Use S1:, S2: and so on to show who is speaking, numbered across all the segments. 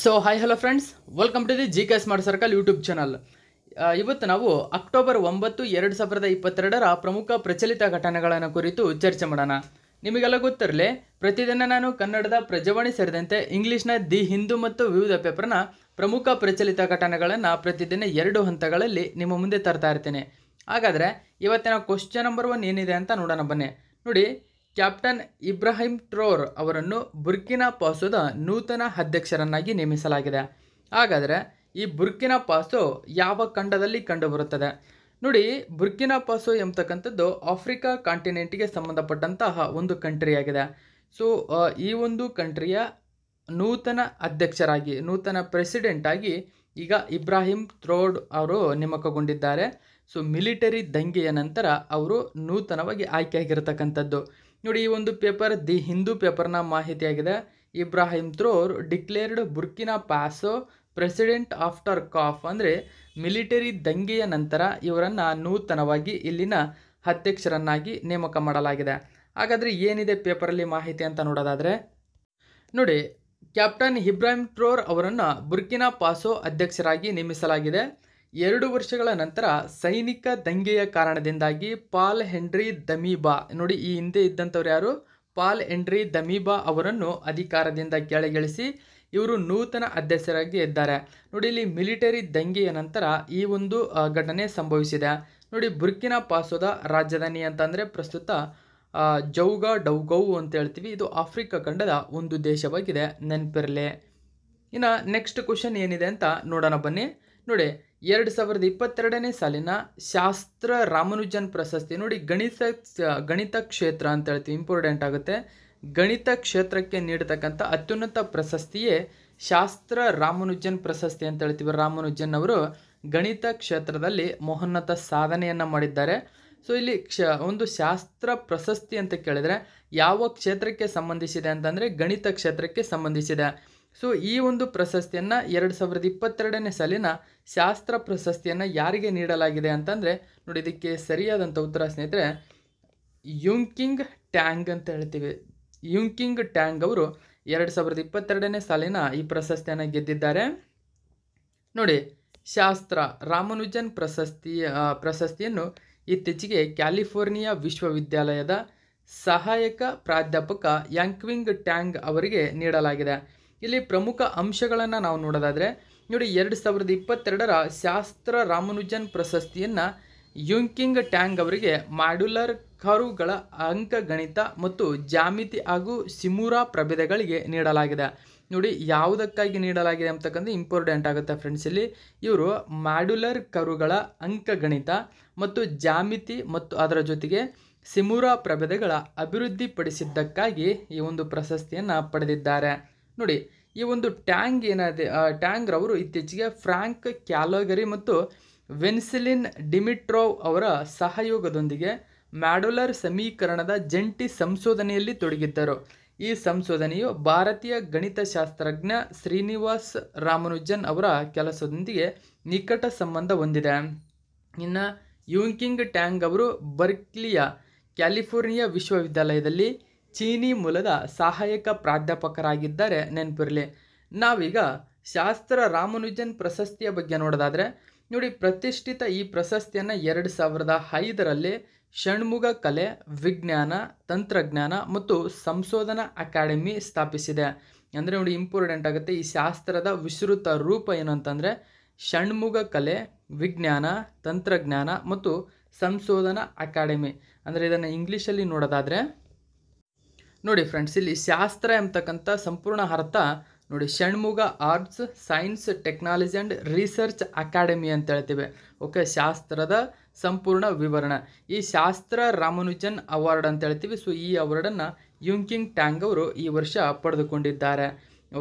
S1: so hi hello friends welcome to the G K smart circle YouTube channel ಇವತ್ತು ನಾವು October ಒಂಬತ್ತು ಎರಡು ಸಾವಿರದ ಇಪ್ಪತ್ತೆರಡರ ಪ್ರಮುಖ ಪ್ರಚಲಿತ ಘಟನೆಗಳನ್ನು ಕುರಿತು ಚರ್ಚೆ ಮಾಡೋಣ ನಿಮಗೆಲ್ಲ ಗೊತ್ತಿರಲಿ ಪ್ರತಿದಿನ ನಾನು ಕನ್ನಡದ ಪ್ರಜಾವಾಣಿ ಸೇರಿದಂತೆ ಇಂಗ್ಲೀಷ್ನ ದಿ ಹಿಂದೂ ಮತ್ತು ವಿವಿಧ ಪೇಪರ್ನ ಪ್ರಮುಖ ಪ್ರಚಲಿತ ಘಟನೆಗಳನ್ನು ಪ್ರತಿದಿನ ಎರಡು ಹಂತಗಳಲ್ಲಿ ನಿಮ್ಮ ಮುಂದೆ ತರ್ತಾ ಇರ್ತೇನೆ ಹಾಗಾದರೆ ಇವತ್ತಿನ ಕ್ವಶನ್ ನಂಬರ್ ಒನ್ ಏನಿದೆ ಅಂತ ನೋಡೋಣ ಬನ್ನಿ ನೋಡಿ ಕ್ಯಾಪ್ಟನ್ ಇಬ್ರಾಹಿಂ ಟ್ರೋರ್ ಅವರನ್ನು ಬುರ್ಕಿನಾ ಪಾಸೋದ ನೂತನ ಅಧ್ಯಕ್ಷರನ್ನಾಗಿ ನೇಮಿಸಲಾಗಿದೆ ಹಾಗಾದರೆ ಈ ಬುರ್ಕಿನಾ ಪಾಸೋ ಯಾವ ಖಂಡದಲ್ಲಿ ಕಂಡುಬರುತ್ತದೆ ನೋಡಿ ಬುರ್ಕಿನಾ ಪಾಸೋ ಎಂಬತಕ್ಕಂಥದ್ದು ಆಫ್ರಿಕಾ ಕಾಂಟಿನೆಂಟ್ಗೆ ಸಂಬಂಧಪಟ್ಟಂತಹ ಒಂದು ಕಂಟ್ರಿಯಾಗಿದೆ ಸೊ ಈ ಒಂದು ಕಂಟ್ರಿಯ ನೂತನ ಅಧ್ಯಕ್ಷರಾಗಿ ನೂತನ ಪ್ರೆಸಿಡೆಂಟ್ ಆಗಿ ಈಗ ಇಬ್ರಾಹಿಂ ಥ್ರೋಡ್ ಅವರು ನೇಮಕಗೊಂಡಿದ್ದಾರೆ ಸೊ ಮಿಲಿಟರಿ ದಂಗೆಯ ನಂತರ ಅವರು ನೂತನವಾಗಿ ಆಯ್ಕೆಯಾಗಿರತಕ್ಕಂಥದ್ದು ನೋಡಿ ಈ ಒಂದು ಪೇಪರ್ ದಿ ಹಿಂದೂ ಪೇಪರ್ನ ಮಾಹಿತಿಯಾಗಿದೆ Ibrahim Traore declared Burkina Faso president after coup ಅಂದರೆ ಮಿಲಿಟರಿ ದಂಗೆಯ ನಂತರ ಇವರನ್ನು ನೂತನವಾಗಿ ಇಲ್ಲಿನ ಅಧ್ಯಕ್ಷರನ್ನಾಗಿ ನೇಮಕ ಮಾಡಲಾಗಿದೆ ಹಾಗಾದರೆ ಏನಿದೆ ಪೇಪರಲ್ಲಿ ಮಾಹಿತಿ ಅಂತ ನೋಡೋದಾದರೆ ನೋಡಿ ಕ್ಯಾಪ್ಟನ್ ಇಬ್ರಾಹಿಂ ಟ್ರೋರ್ ಅವರನ್ನು ಬುರ್ಕಿನಾ ಪಾಸೋ ಅಧ್ಯಕ್ಷರಾಗಿ ನೇಮಿಸಲಾಗಿದೆ ಎರಡು ವರ್ಷಗಳ ನಂತರ ಸೈನಿಕ ದಂಗೆಯ ಕಾರಣದಿಂದಾಗಿ ಪಾಲ್ ಹೆನ್ರಿ ದಮೀಬಾ ನೋಡಿ ಈ ಹಿಂದೆ ಇದ್ದಂಥವ್ರು ಯಾರು ಪಾಲ್ ಹೆನ್ರಿ ದಮೀಬಾ ಅವರನ್ನು ಅಧಿಕಾರದಿಂದ ಕೆಳಗಿಳಿಸಿ ಇವರು ನೂತನ ಅಧ್ಯಕ್ಷರಾಗಿ ಇದ್ದಾರೆ ನೋಡಿ ಇಲ್ಲಿ ಮಿಲಿಟರಿ ದಂಗೆಯ ನಂತರ ಈ ಒಂದು ಘಟನೆ ಸಂಭವಿಸಿದೆ ನೋಡಿ ಬುರ್ಕಿನಾ ಪಾಸೋದ ರಾಜಧಾನಿ ಅಂತಂದರೆ ಪ್ರಸ್ತುತ ಜೌಗ ಡೌಗೌ ಅಂತ ಹೇಳ್ತೀವಿ ಇದು ಆಫ್ರಿಕಾ ಖಂಡದ ಒಂದು ದೇಶವಾಗಿದೆ ನೆನಪಿರಲಿ ಇನ್ನು ನೆಕ್ಸ್ಟ್ ಕ್ವಶನ್ ಏನಿದೆ ಅಂತ ನೋಡೋಣ ಬನ್ನಿ ನೋಡಿ ಎರಡು ಸಾವಿರದ ಇಪ್ಪತ್ತೆರಡನೇ ಸಾಲಿನ ಶಾಸ್ತ್ರ ರಾಮನುಜನ್ ಪ್ರಶಸ್ತಿ ನೋಡಿ ಗಣಿತ ಗಣಿತ ಕ್ಷೇತ್ರ ಅಂತ ಹೇಳ್ತೀವಿ ಇಂಪಾರ್ಟೆಂಟ್ ಆಗುತ್ತೆ ಗಣಿತ ಕ್ಷೇತ್ರಕ್ಕೆ ನೀಡತಕ್ಕಂಥ ಅತ್ಯುನ್ನತ ಪ್ರಶಸ್ತಿಯೇ ಶಾಸ್ತ್ರ ರಾಮನುಜನ್ ಪ್ರಶಸ್ತಿ ಅಂತ ಹೇಳ್ತೀವಿ ರಾಮನುಜನ್ ಅವರು ಗಣಿತ ಕ್ಷೇತ್ರದಲ್ಲಿ ಮೋಹನ್ನತ ಸಾಧನೆಯನ್ನು ಮಾಡಿದ್ದಾರೆ ಸೊ ಇಲ್ಲಿ ಕ್ಷ ಒಂದು ಶಾಸ್ತ್ರ ಪ್ರಶಸ್ತಿ ಅಂತ ಕೇಳಿದರೆ ಯಾವ ಕ್ಷೇತ್ರಕ್ಕೆ ಸಂಬಂಧಿಸಿದೆ ಅಂತಂದರೆ ಗಣಿತ ಕ್ಷೇತ್ರಕ್ಕೆ ಸಂಬಂಧಿಸಿದೆ ಸೊ ಈ ಒಂದು ಪ್ರಶಸ್ತಿಯನ್ನು ಎರಡು ಸಾವಿರದ ಇಪ್ಪತ್ತೆರಡನೇ ಸಾಲಿನ ಶಾಸ್ತ್ರ ಪ್ರಶಸ್ತಿಯನ್ನು ಯಾರಿಗೆ ನೀಡಲಾಗಿದೆ ಅಂತಂದರೆ ನೋಡಿ ಇದಕ್ಕೆ ಸರಿಯಾದಂಥ ಉತ್ತರ ಸ್ನೇಹಿತರೆ ಯುಂಕಿಂಗ್ ಟ್ಯಾಂಗ್ ಅಂತ ಹೇಳ್ತೀವಿ ಯುಂಕಿಂಗ್ ಟ್ಯಾಂಗ್ ಅವರು ಎರಡು ಸಾವಿರದ ಇಪ್ಪತ್ತೆರಡನೇ ಸಾಲಿನ ಈ ಪ್ರಶಸ್ತಿಯನ್ನು ಗೆದ್ದಿದ್ದಾರೆ ನೋಡಿ ಶಾಸ್ತ್ರ ರಾಮನುಜನ್ ಪ್ರಶಸ್ತಿಯ ಪ್ರಶಸ್ತಿಯನ್ನು ಇತ್ತೀಚೆಗೆ ಕ್ಯಾಲಿಫೋರ್ನಿಯಾ ವಿಶ್ವವಿದ್ಯಾಲಯದ ಸಹಾಯಕ ಪ್ರಾಧ್ಯಾಪಕ ಯಾಂಕ್ವಿಂಗ್ ಟ್ಯಾಂಗ್ ಅವರಿಗೆ ನೀಡಲಾಗಿದೆ ಇಲ್ಲಿ ಪ್ರಮುಖ ಅಂಶಗಳನ್ನು ನಾವು ನೋಡೋದಾದರೆ ನೋಡಿ ಎರಡು ಸಾವಿರದ ಇಪ್ಪತ್ತೆರಡರ ಶಾಸ್ತ್ರ ರಾಮಾನುಜನ್ ಪ್ರಶಸ್ತಿಯನ್ನು ಯುಂಕಿಂಗ್ ಟ್ಯಾಂಗ್ ಅವರಿಗೆ ಮಾಡ್ಯುಲರ್ ಕರುಗಳ ಅಂಕಗಣಿತ ಮತ್ತು ಜಾಮಿತಿ ಹಾಗೂ ಸಿಮುರಾ ಪ್ರಭೇದಗಳಿಗೆ ನೀಡಲಾಗಿದೆ ನೋಡಿ ಯಾವುದಕ್ಕಾಗಿ ನೀಡಲಾಗಿದೆ ಅಂತಕ್ಕಂಥ ಇಂಪಾರ್ಟೆಂಟ್ ಆಗುತ್ತೆ ಫ್ರೆಂಡ್ಸ್ ಇಲ್ಲಿ ಇವರು ಮಾಡ್ಯುಲರ್ ಕರುಗಳ ಅಂಕಗಣಿತ ಮತ್ತು ಜಾಮಿತಿ ಮತ್ತು ಅದರ ಜೊತೆಗೆ ಸಿಮುರಾ ಪ್ರಭೇದಗಳ ಅಭಿವೃದ್ಧಿಪಡಿಸಿದ್ದಕ್ಕಾಗಿ ಈ ಒಂದು ಪ್ರಶಸ್ತಿಯನ್ನು ಪಡೆದಿದ್ದಾರೆ ನೋಡಿ ಈ ಒಂದು ಟ್ಯಾಂಗ್ ಏನಿದೆ ಟ್ಯಾಂಗ್ ರವರು ಇತ್ತೀಚೆಗೆ ಫ್ರ್ಯಾಂಕ್ ಕ್ಯಾಲೋಗರಿ ಮತ್ತು ವೆನ್ಸಿಲಿನ್ ಡಿಮಿಟ್ರೋವ್ ಅವರ ಸಹಯೋಗದೊಂದಿಗೆ ಮ್ಯಾಡೋಲರ್ ಸಮೀಕರಣದ ಜಂಟಿ ಸಂಶೋಧನೆಯಲ್ಲಿ ತೊಡಗಿದ್ದರು ಈ ಸಂಶೋಧನೆಯು ಭಾರತೀಯ ಗಣಿತಶಾಸ್ತ್ರಜ್ಞ ಶ್ರೀನಿವಾಸ್ ರಾಮನುಜನ್ ಅವರ ಕೆಲಸದೊಂದಿಗೆ ನಿಕಟ ಸಂಬಂಧ ಹೊಂದಿದೆ ಇನ್ನು ಯುಂಕಿಂಗ್ ಟ್ಯಾಂಗ್ ಅವರು ಬರ್ಕ್ಲಿಯ ಕ್ಯಾಲಿಫೋರ್ನಿಯಾ ವಿಶ್ವವಿದ್ಯಾಲಯದಲ್ಲಿ ಚೀನಿ ಮೂಲದ ಸಹಾಯಕ ಪ್ರಾಧ್ಯಾಪಕರಾಗಿದ್ದಾರೆ ನೆನಪಿರಲಿ ನಾವೀಗ ಶಾಸ್ತ್ರ ರಾಮನುಜನ್ ಪ್ರಶಸ್ತಿಯ ಬಗ್ಗೆ ನೋಡೋದಾದರೆ ನೋಡಿ ಪ್ರತಿಷ್ಠಿತ ಈ ಪ್ರಶಸ್ತಿಯನ್ನು ಎರಡು ಸಾವಿರದ ಐದರಲ್ಲಿ ಷಣ್ಮುಗ ಕಲೆ ವಿಜ್ಞಾನ ತಂತ್ರಜ್ಞಾನ ಮತ್ತು ಸಂಶೋಧನಾ ಅಕಾಡೆಮಿ ಸ್ಥಾಪಿಸಿದೆ ಅಂದರೆ ನೋಡಿ ಇಂಪಾರ್ಟೆಂಟ್ ಆಗುತ್ತೆ ಈ ಶಾಸ್ತ್ರದ ವಿಸ್ತೃತ ರೂಪ ಏನಂತಂದರೆ ಷಣ್ಮುಗ ಕಲೆ ವಿಜ್ಞಾನ ತಂತ್ರಜ್ಞಾನ ಮತ್ತು ಸಂಶೋಧನಾ ಅಕಾಡೆಮಿ ಅಂದರೆ ಇದನ್ನು ಇಂಗ್ಲೀಷಲ್ಲಿ ನೋಡೋದಾದರೆ ನೋಡಿ ಫ್ರೆಂಡ್ಸ್ ಇಲ್ಲಿ ಶಾಸ್ತ್ರ ಎಂಬತಕ್ಕಂಥ ಸಂಪೂರ್ಣ ಅರ್ಥ ನೋಡಿ Shanmugha arts science technology and research academy ಅಂತ ಹೇಳ್ತೀವಿ ಓಕೆ ಶಾಸ್ತ್ರದ ಸಂಪೂರ್ಣ ವಿವರಣ ಈ ಶಾಸ್ತ್ರ ರಾಮನುಜನ್ ಅವಾರ್ಡ್ ಅಂತ ಹೇಳ್ತೀವಿ ಸೊ ಈ ಅವಾರ್ಡನ್ನು ಯುಂಕಿಂಗ್ ಟ್ಯಾಂಗ್ ಅವರು ಈ ವರ್ಷ ಪಡೆದುಕೊಂಡಿದ್ದಾರೆ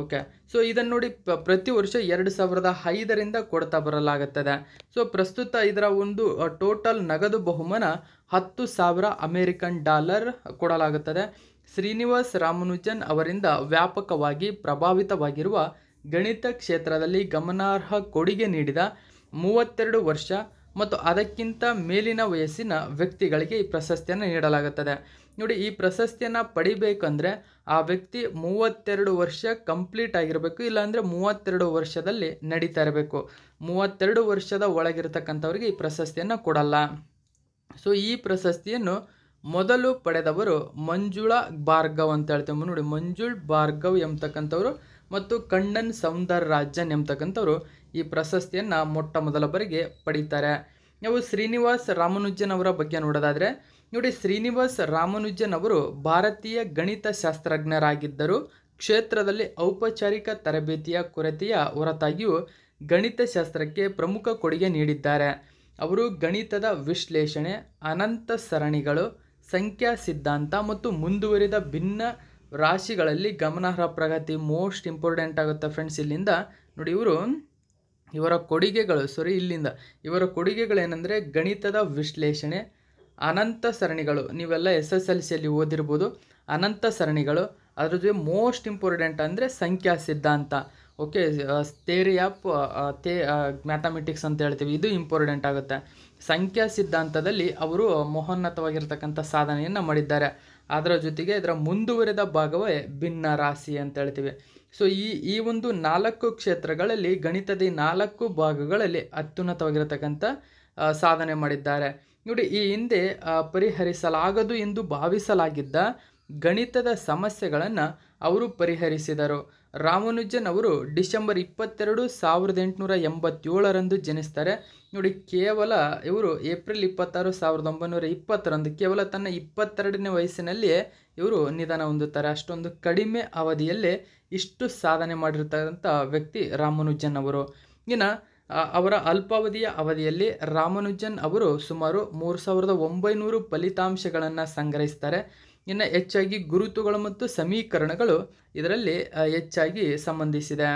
S1: ಓಕೆ ಸೊ ಇದನ್ನು ನೋಡಿ ಪ್ರತಿ ವರ್ಷ ಎರಡು ಸಾವಿರದ ಐದರಿಂದ ಕೊಡ್ತಾ ಬರಲಾಗುತ್ತದೆ ಸೊ ಪ್ರಸ್ತುತ ಇದರ ಒಂದು ಟೋಟಲ್ ನಗದು ಬಹುಮಾನ ಹತ್ತು ಸಾವಿರ ಅಮೇರಿಕನ್ ಡಾಲರ್ ಕೊಡಲಾಗುತ್ತದೆ ಶ್ರೀನಿವಾಸ್ ರಾಮನುಜನ್ ಅವರಿಂದ ವ್ಯಾಪಕವಾಗಿ ಪ್ರಭಾವಿತವಾಗಿರುವ ಗಣಿತ ಕ್ಷೇತ್ರದಲ್ಲಿ ಗಮನಾರ್ಹ ಕೊಡುಗೆ ನೀಡಿದ ಮೂವತ್ತೆರಡು ವರ್ಷ ಮತ್ತು ಅದಕ್ಕಿಂತ ಮೇಲಿನ ವಯಸ್ಸಿನ ವ್ಯಕ್ತಿಗಳಿಗೆ ಈ ಪ್ರಶಸ್ತಿಯನ್ನು ನೀಡಲಾಗುತ್ತದೆ ನೋಡಿ ಈ ಪ್ರಶಸ್ತಿಯನ್ನು ಪಡಿಬೇಕಂದ್ರೆ ಆ ವ್ಯಕ್ತಿ ಮೂವತ್ತೆರಡು ವರ್ಷ ಕಂಪ್ಲೀಟ್ ಆಗಿರಬೇಕು ಇಲ್ಲಾಂದರೆ ಮೂವತ್ತೆರಡು ವರ್ಷದಲ್ಲಿ ನಡೀತಾ ಇರಬೇಕು ಮೂವತ್ತೆರಡು ವರ್ಷದ ಒಳಗಿರತಕ್ಕಂಥವ್ರಿಗೆ ಈ ಪ್ರಶಸ್ತಿಯನ್ನು ಕೊಡಲ್ಲ ಸೊ ಈ ಪ್ರಶಸ್ತಿಯನ್ನು ಮೊದಲು ಪಡೆದವರು ಮಂಜುಳ ಭಾರ್ಗವ್ ಅಂತ ಹೇಳ್ತೇವೆ ನೋಡಿ ಮಂಜುಳ್ ಭಾರ್ಗವ್ ಎಂಬತಕ್ಕಂಥವ್ರು ಮತ್ತು ಕಣ್ಣನ್ ಸೌಂದರ್ ರಾಜನ್ ಎಂಬತಕ್ಕಂಥವ್ರು ಈ ಪ್ರಶಸ್ತಿಯನ್ನು ಮೊಟ್ಟ ಮೊದಲ ಬಾರಿಗೆ ಪಡೀತಾರೆ ನಾವು ಶ್ರೀನಿವಾಸ್ ರಾಮನುಜನ್ ಅವರ ಬಗ್ಗೆ ನೋಡೋದಾದರೆ ನೋಡಿ ಶ್ರೀನಿವಾಸ್ ರಾಮನುಜನ್ ಅವರು ಭಾರತೀಯ ಗಣಿತ ಶಾಸ್ತ್ರಜ್ಞರಾಗಿದ್ದರು ಕ್ಷೇತ್ರದಲ್ಲಿ ಔಪಚಾರಿಕ ತರಬೇತಿಯ ಕೊರತೆಯ ಹೊರತಾಗಿಯೂ ಗಣಿತಶಾಸ್ತ್ರಕ್ಕೆ ಪ್ರಮುಖ ಕೊಡುಗೆ ನೀಡಿದ್ದಾರೆ ಅವರು ಗಣಿತದ ವಿಶ್ಲೇಷಣೆ ಅನಂತ ಸರಣಿಗಳು ಸಂಖ್ಯಾ ಸಿದ್ಧಾಂತ ಮತ್ತು ಮುಂದುವರಿದ ಭಿನ್ನ ರಾಶಿಗಳಲ್ಲಿ ಗಮನಾರ್ಹ ಪ್ರಗತಿ ಮೋಸ್ಟ್ ಇಂಪಾರ್ಟೆಂಟ್ ಆಗುತ್ತೆ ಫ್ರೆಂಡ್ಸ್ ಇಲ್ಲಿಂದ ನೋಡಿ ಇವರು ಇವರ ಕೊಡುಗೆಗಳು ಸರಿ ಇಲ್ಲಿಂದ ಇವರ ಕೊಡುಗೆಗಳೇನೆಂದರೆ ಗಣಿತದ ವಿಶ್ಲೇಷಣೆ ಅನಂತ ಸರಣಿಗಳು ನೀವೆಲ್ಲ ಎಸ್ ಎಸ್ ಎಲ್ ಸಿಯಲ್ಲಿ ಓದಿರ್ಬೋದು ಅನಂತ ಸರಣಿಗಳು ಅದ್ರ ಜೊತೆ ಮೋಸ್ಟ್ ಇಂಪಾರ್ಟೆಂಟ್ ಅಂದರೆ ಸಂಖ್ಯಾ ಸಿದ್ಧಾಂತ okay theory of the mathematics ಅಂತ ಹೇಳ್ತೀವಿ ಇದು ಇಂಪಾರ್ಟೆಂಟ್ ಆಗುತ್ತೆ ಸಂಖ್ಯಾ ಸಿದ್ಧಾಂತದಲ್ಲಿ ಅವರು ಮಹೋನ್ನತವಾಗಿರ್ತಕ್ಕಂಥ ಸಾಧನೆಯನ್ನು ಮಾಡಿದ್ದಾರೆ ಅದರ ಜೊತೆಗೆ ಇದರ ಮುಂದುವರೆದ ಭಾಗವೇ ಭಿನ್ನ ರಾಶಿ ಅಂತ ಹೇಳ್ತೀವಿ ಸೊ ಈ ಈ ಒಂದು ನಾಲ್ಕು ಕ್ಷೇತ್ರಗಳಲ್ಲಿ ಗಣಿತದ ನಾಲ್ಕು ಭಾಗಗಳಲ್ಲಿ ಅತ್ಯುನ್ನತವಾಗಿರತಕ್ಕಂಥ ಸಾಧನೆ ಮಾಡಿದ್ದಾರೆ ನೋಡಿ ಈ ಹಿಂದೆ ಪರಿಹರಿಸಲಾಗದು ಎಂದು ಭಾವಿಸಲಾಗಿದ್ದ ಗಣಿತದ ಸಮಸ್ಯೆಗಳನ್ನು ಅವರು ಪರಿಹರಿಸಿದರು ರಾಮನುಜನ್ ಅವರು ಡಿಸೆಂಬರ್ ಇಪ್ಪತ್ತೆರಡು ಸಾವಿರದ ಎಂಟುನೂರ ಎಂಬತ್ತೇಳರಂದು ಜನಿಸ್ತಾರೆ ನೋಡಿ ಕೇವಲ ಇವರು ಏಪ್ರಿಲ್ ಇಪ್ಪತ್ತಾರು ಸಾವಿರದ ಒಂಬೈನೂರ ಇಪ್ಪತ್ತರಂದು ಕೇವಲ ತನ್ನ ಇಪ್ಪತ್ತೆರಡನೇ ವಯಸ್ಸಿನಲ್ಲಿ ಇವರು ನಿಧನ ಹೊಂದುತ್ತಾರೆ ಅಷ್ಟೊಂದು ಕಡಿಮೆ ಅವಧಿಯಲ್ಲಿ ಇಷ್ಟು ಸಾಧನೆ ಮಾಡಿರ್ತಕ್ಕಂಥ ವ್ಯಕ್ತಿ ರಾಮನುಜನ್ ಅವರು ಇನ್ನು ಅವರ ಅಲ್ಪಾವಧಿಯ ಅವಧಿಯಲ್ಲಿ ರಾಮನುಜನ್ ಅವರು ಸುಮಾರು ಮೂರು ಸಾವಿರದ ಒಂಬೈನೂರು ಫಲಿತಾಂಶಗಳನ್ನು ಸಂಗ್ರಹಿಸ್ತಾರೆ ಇನ್ನು ಹೆಚ್ಚಾಗಿ ಗುರುತುಗಳು ಮತ್ತು ಸಮೀಕರಣಗಳು ಇದರಲ್ಲಿ ಹೆಚ್ಚಾಗಿ ಸಂಬಂಧಿಸಿದೆ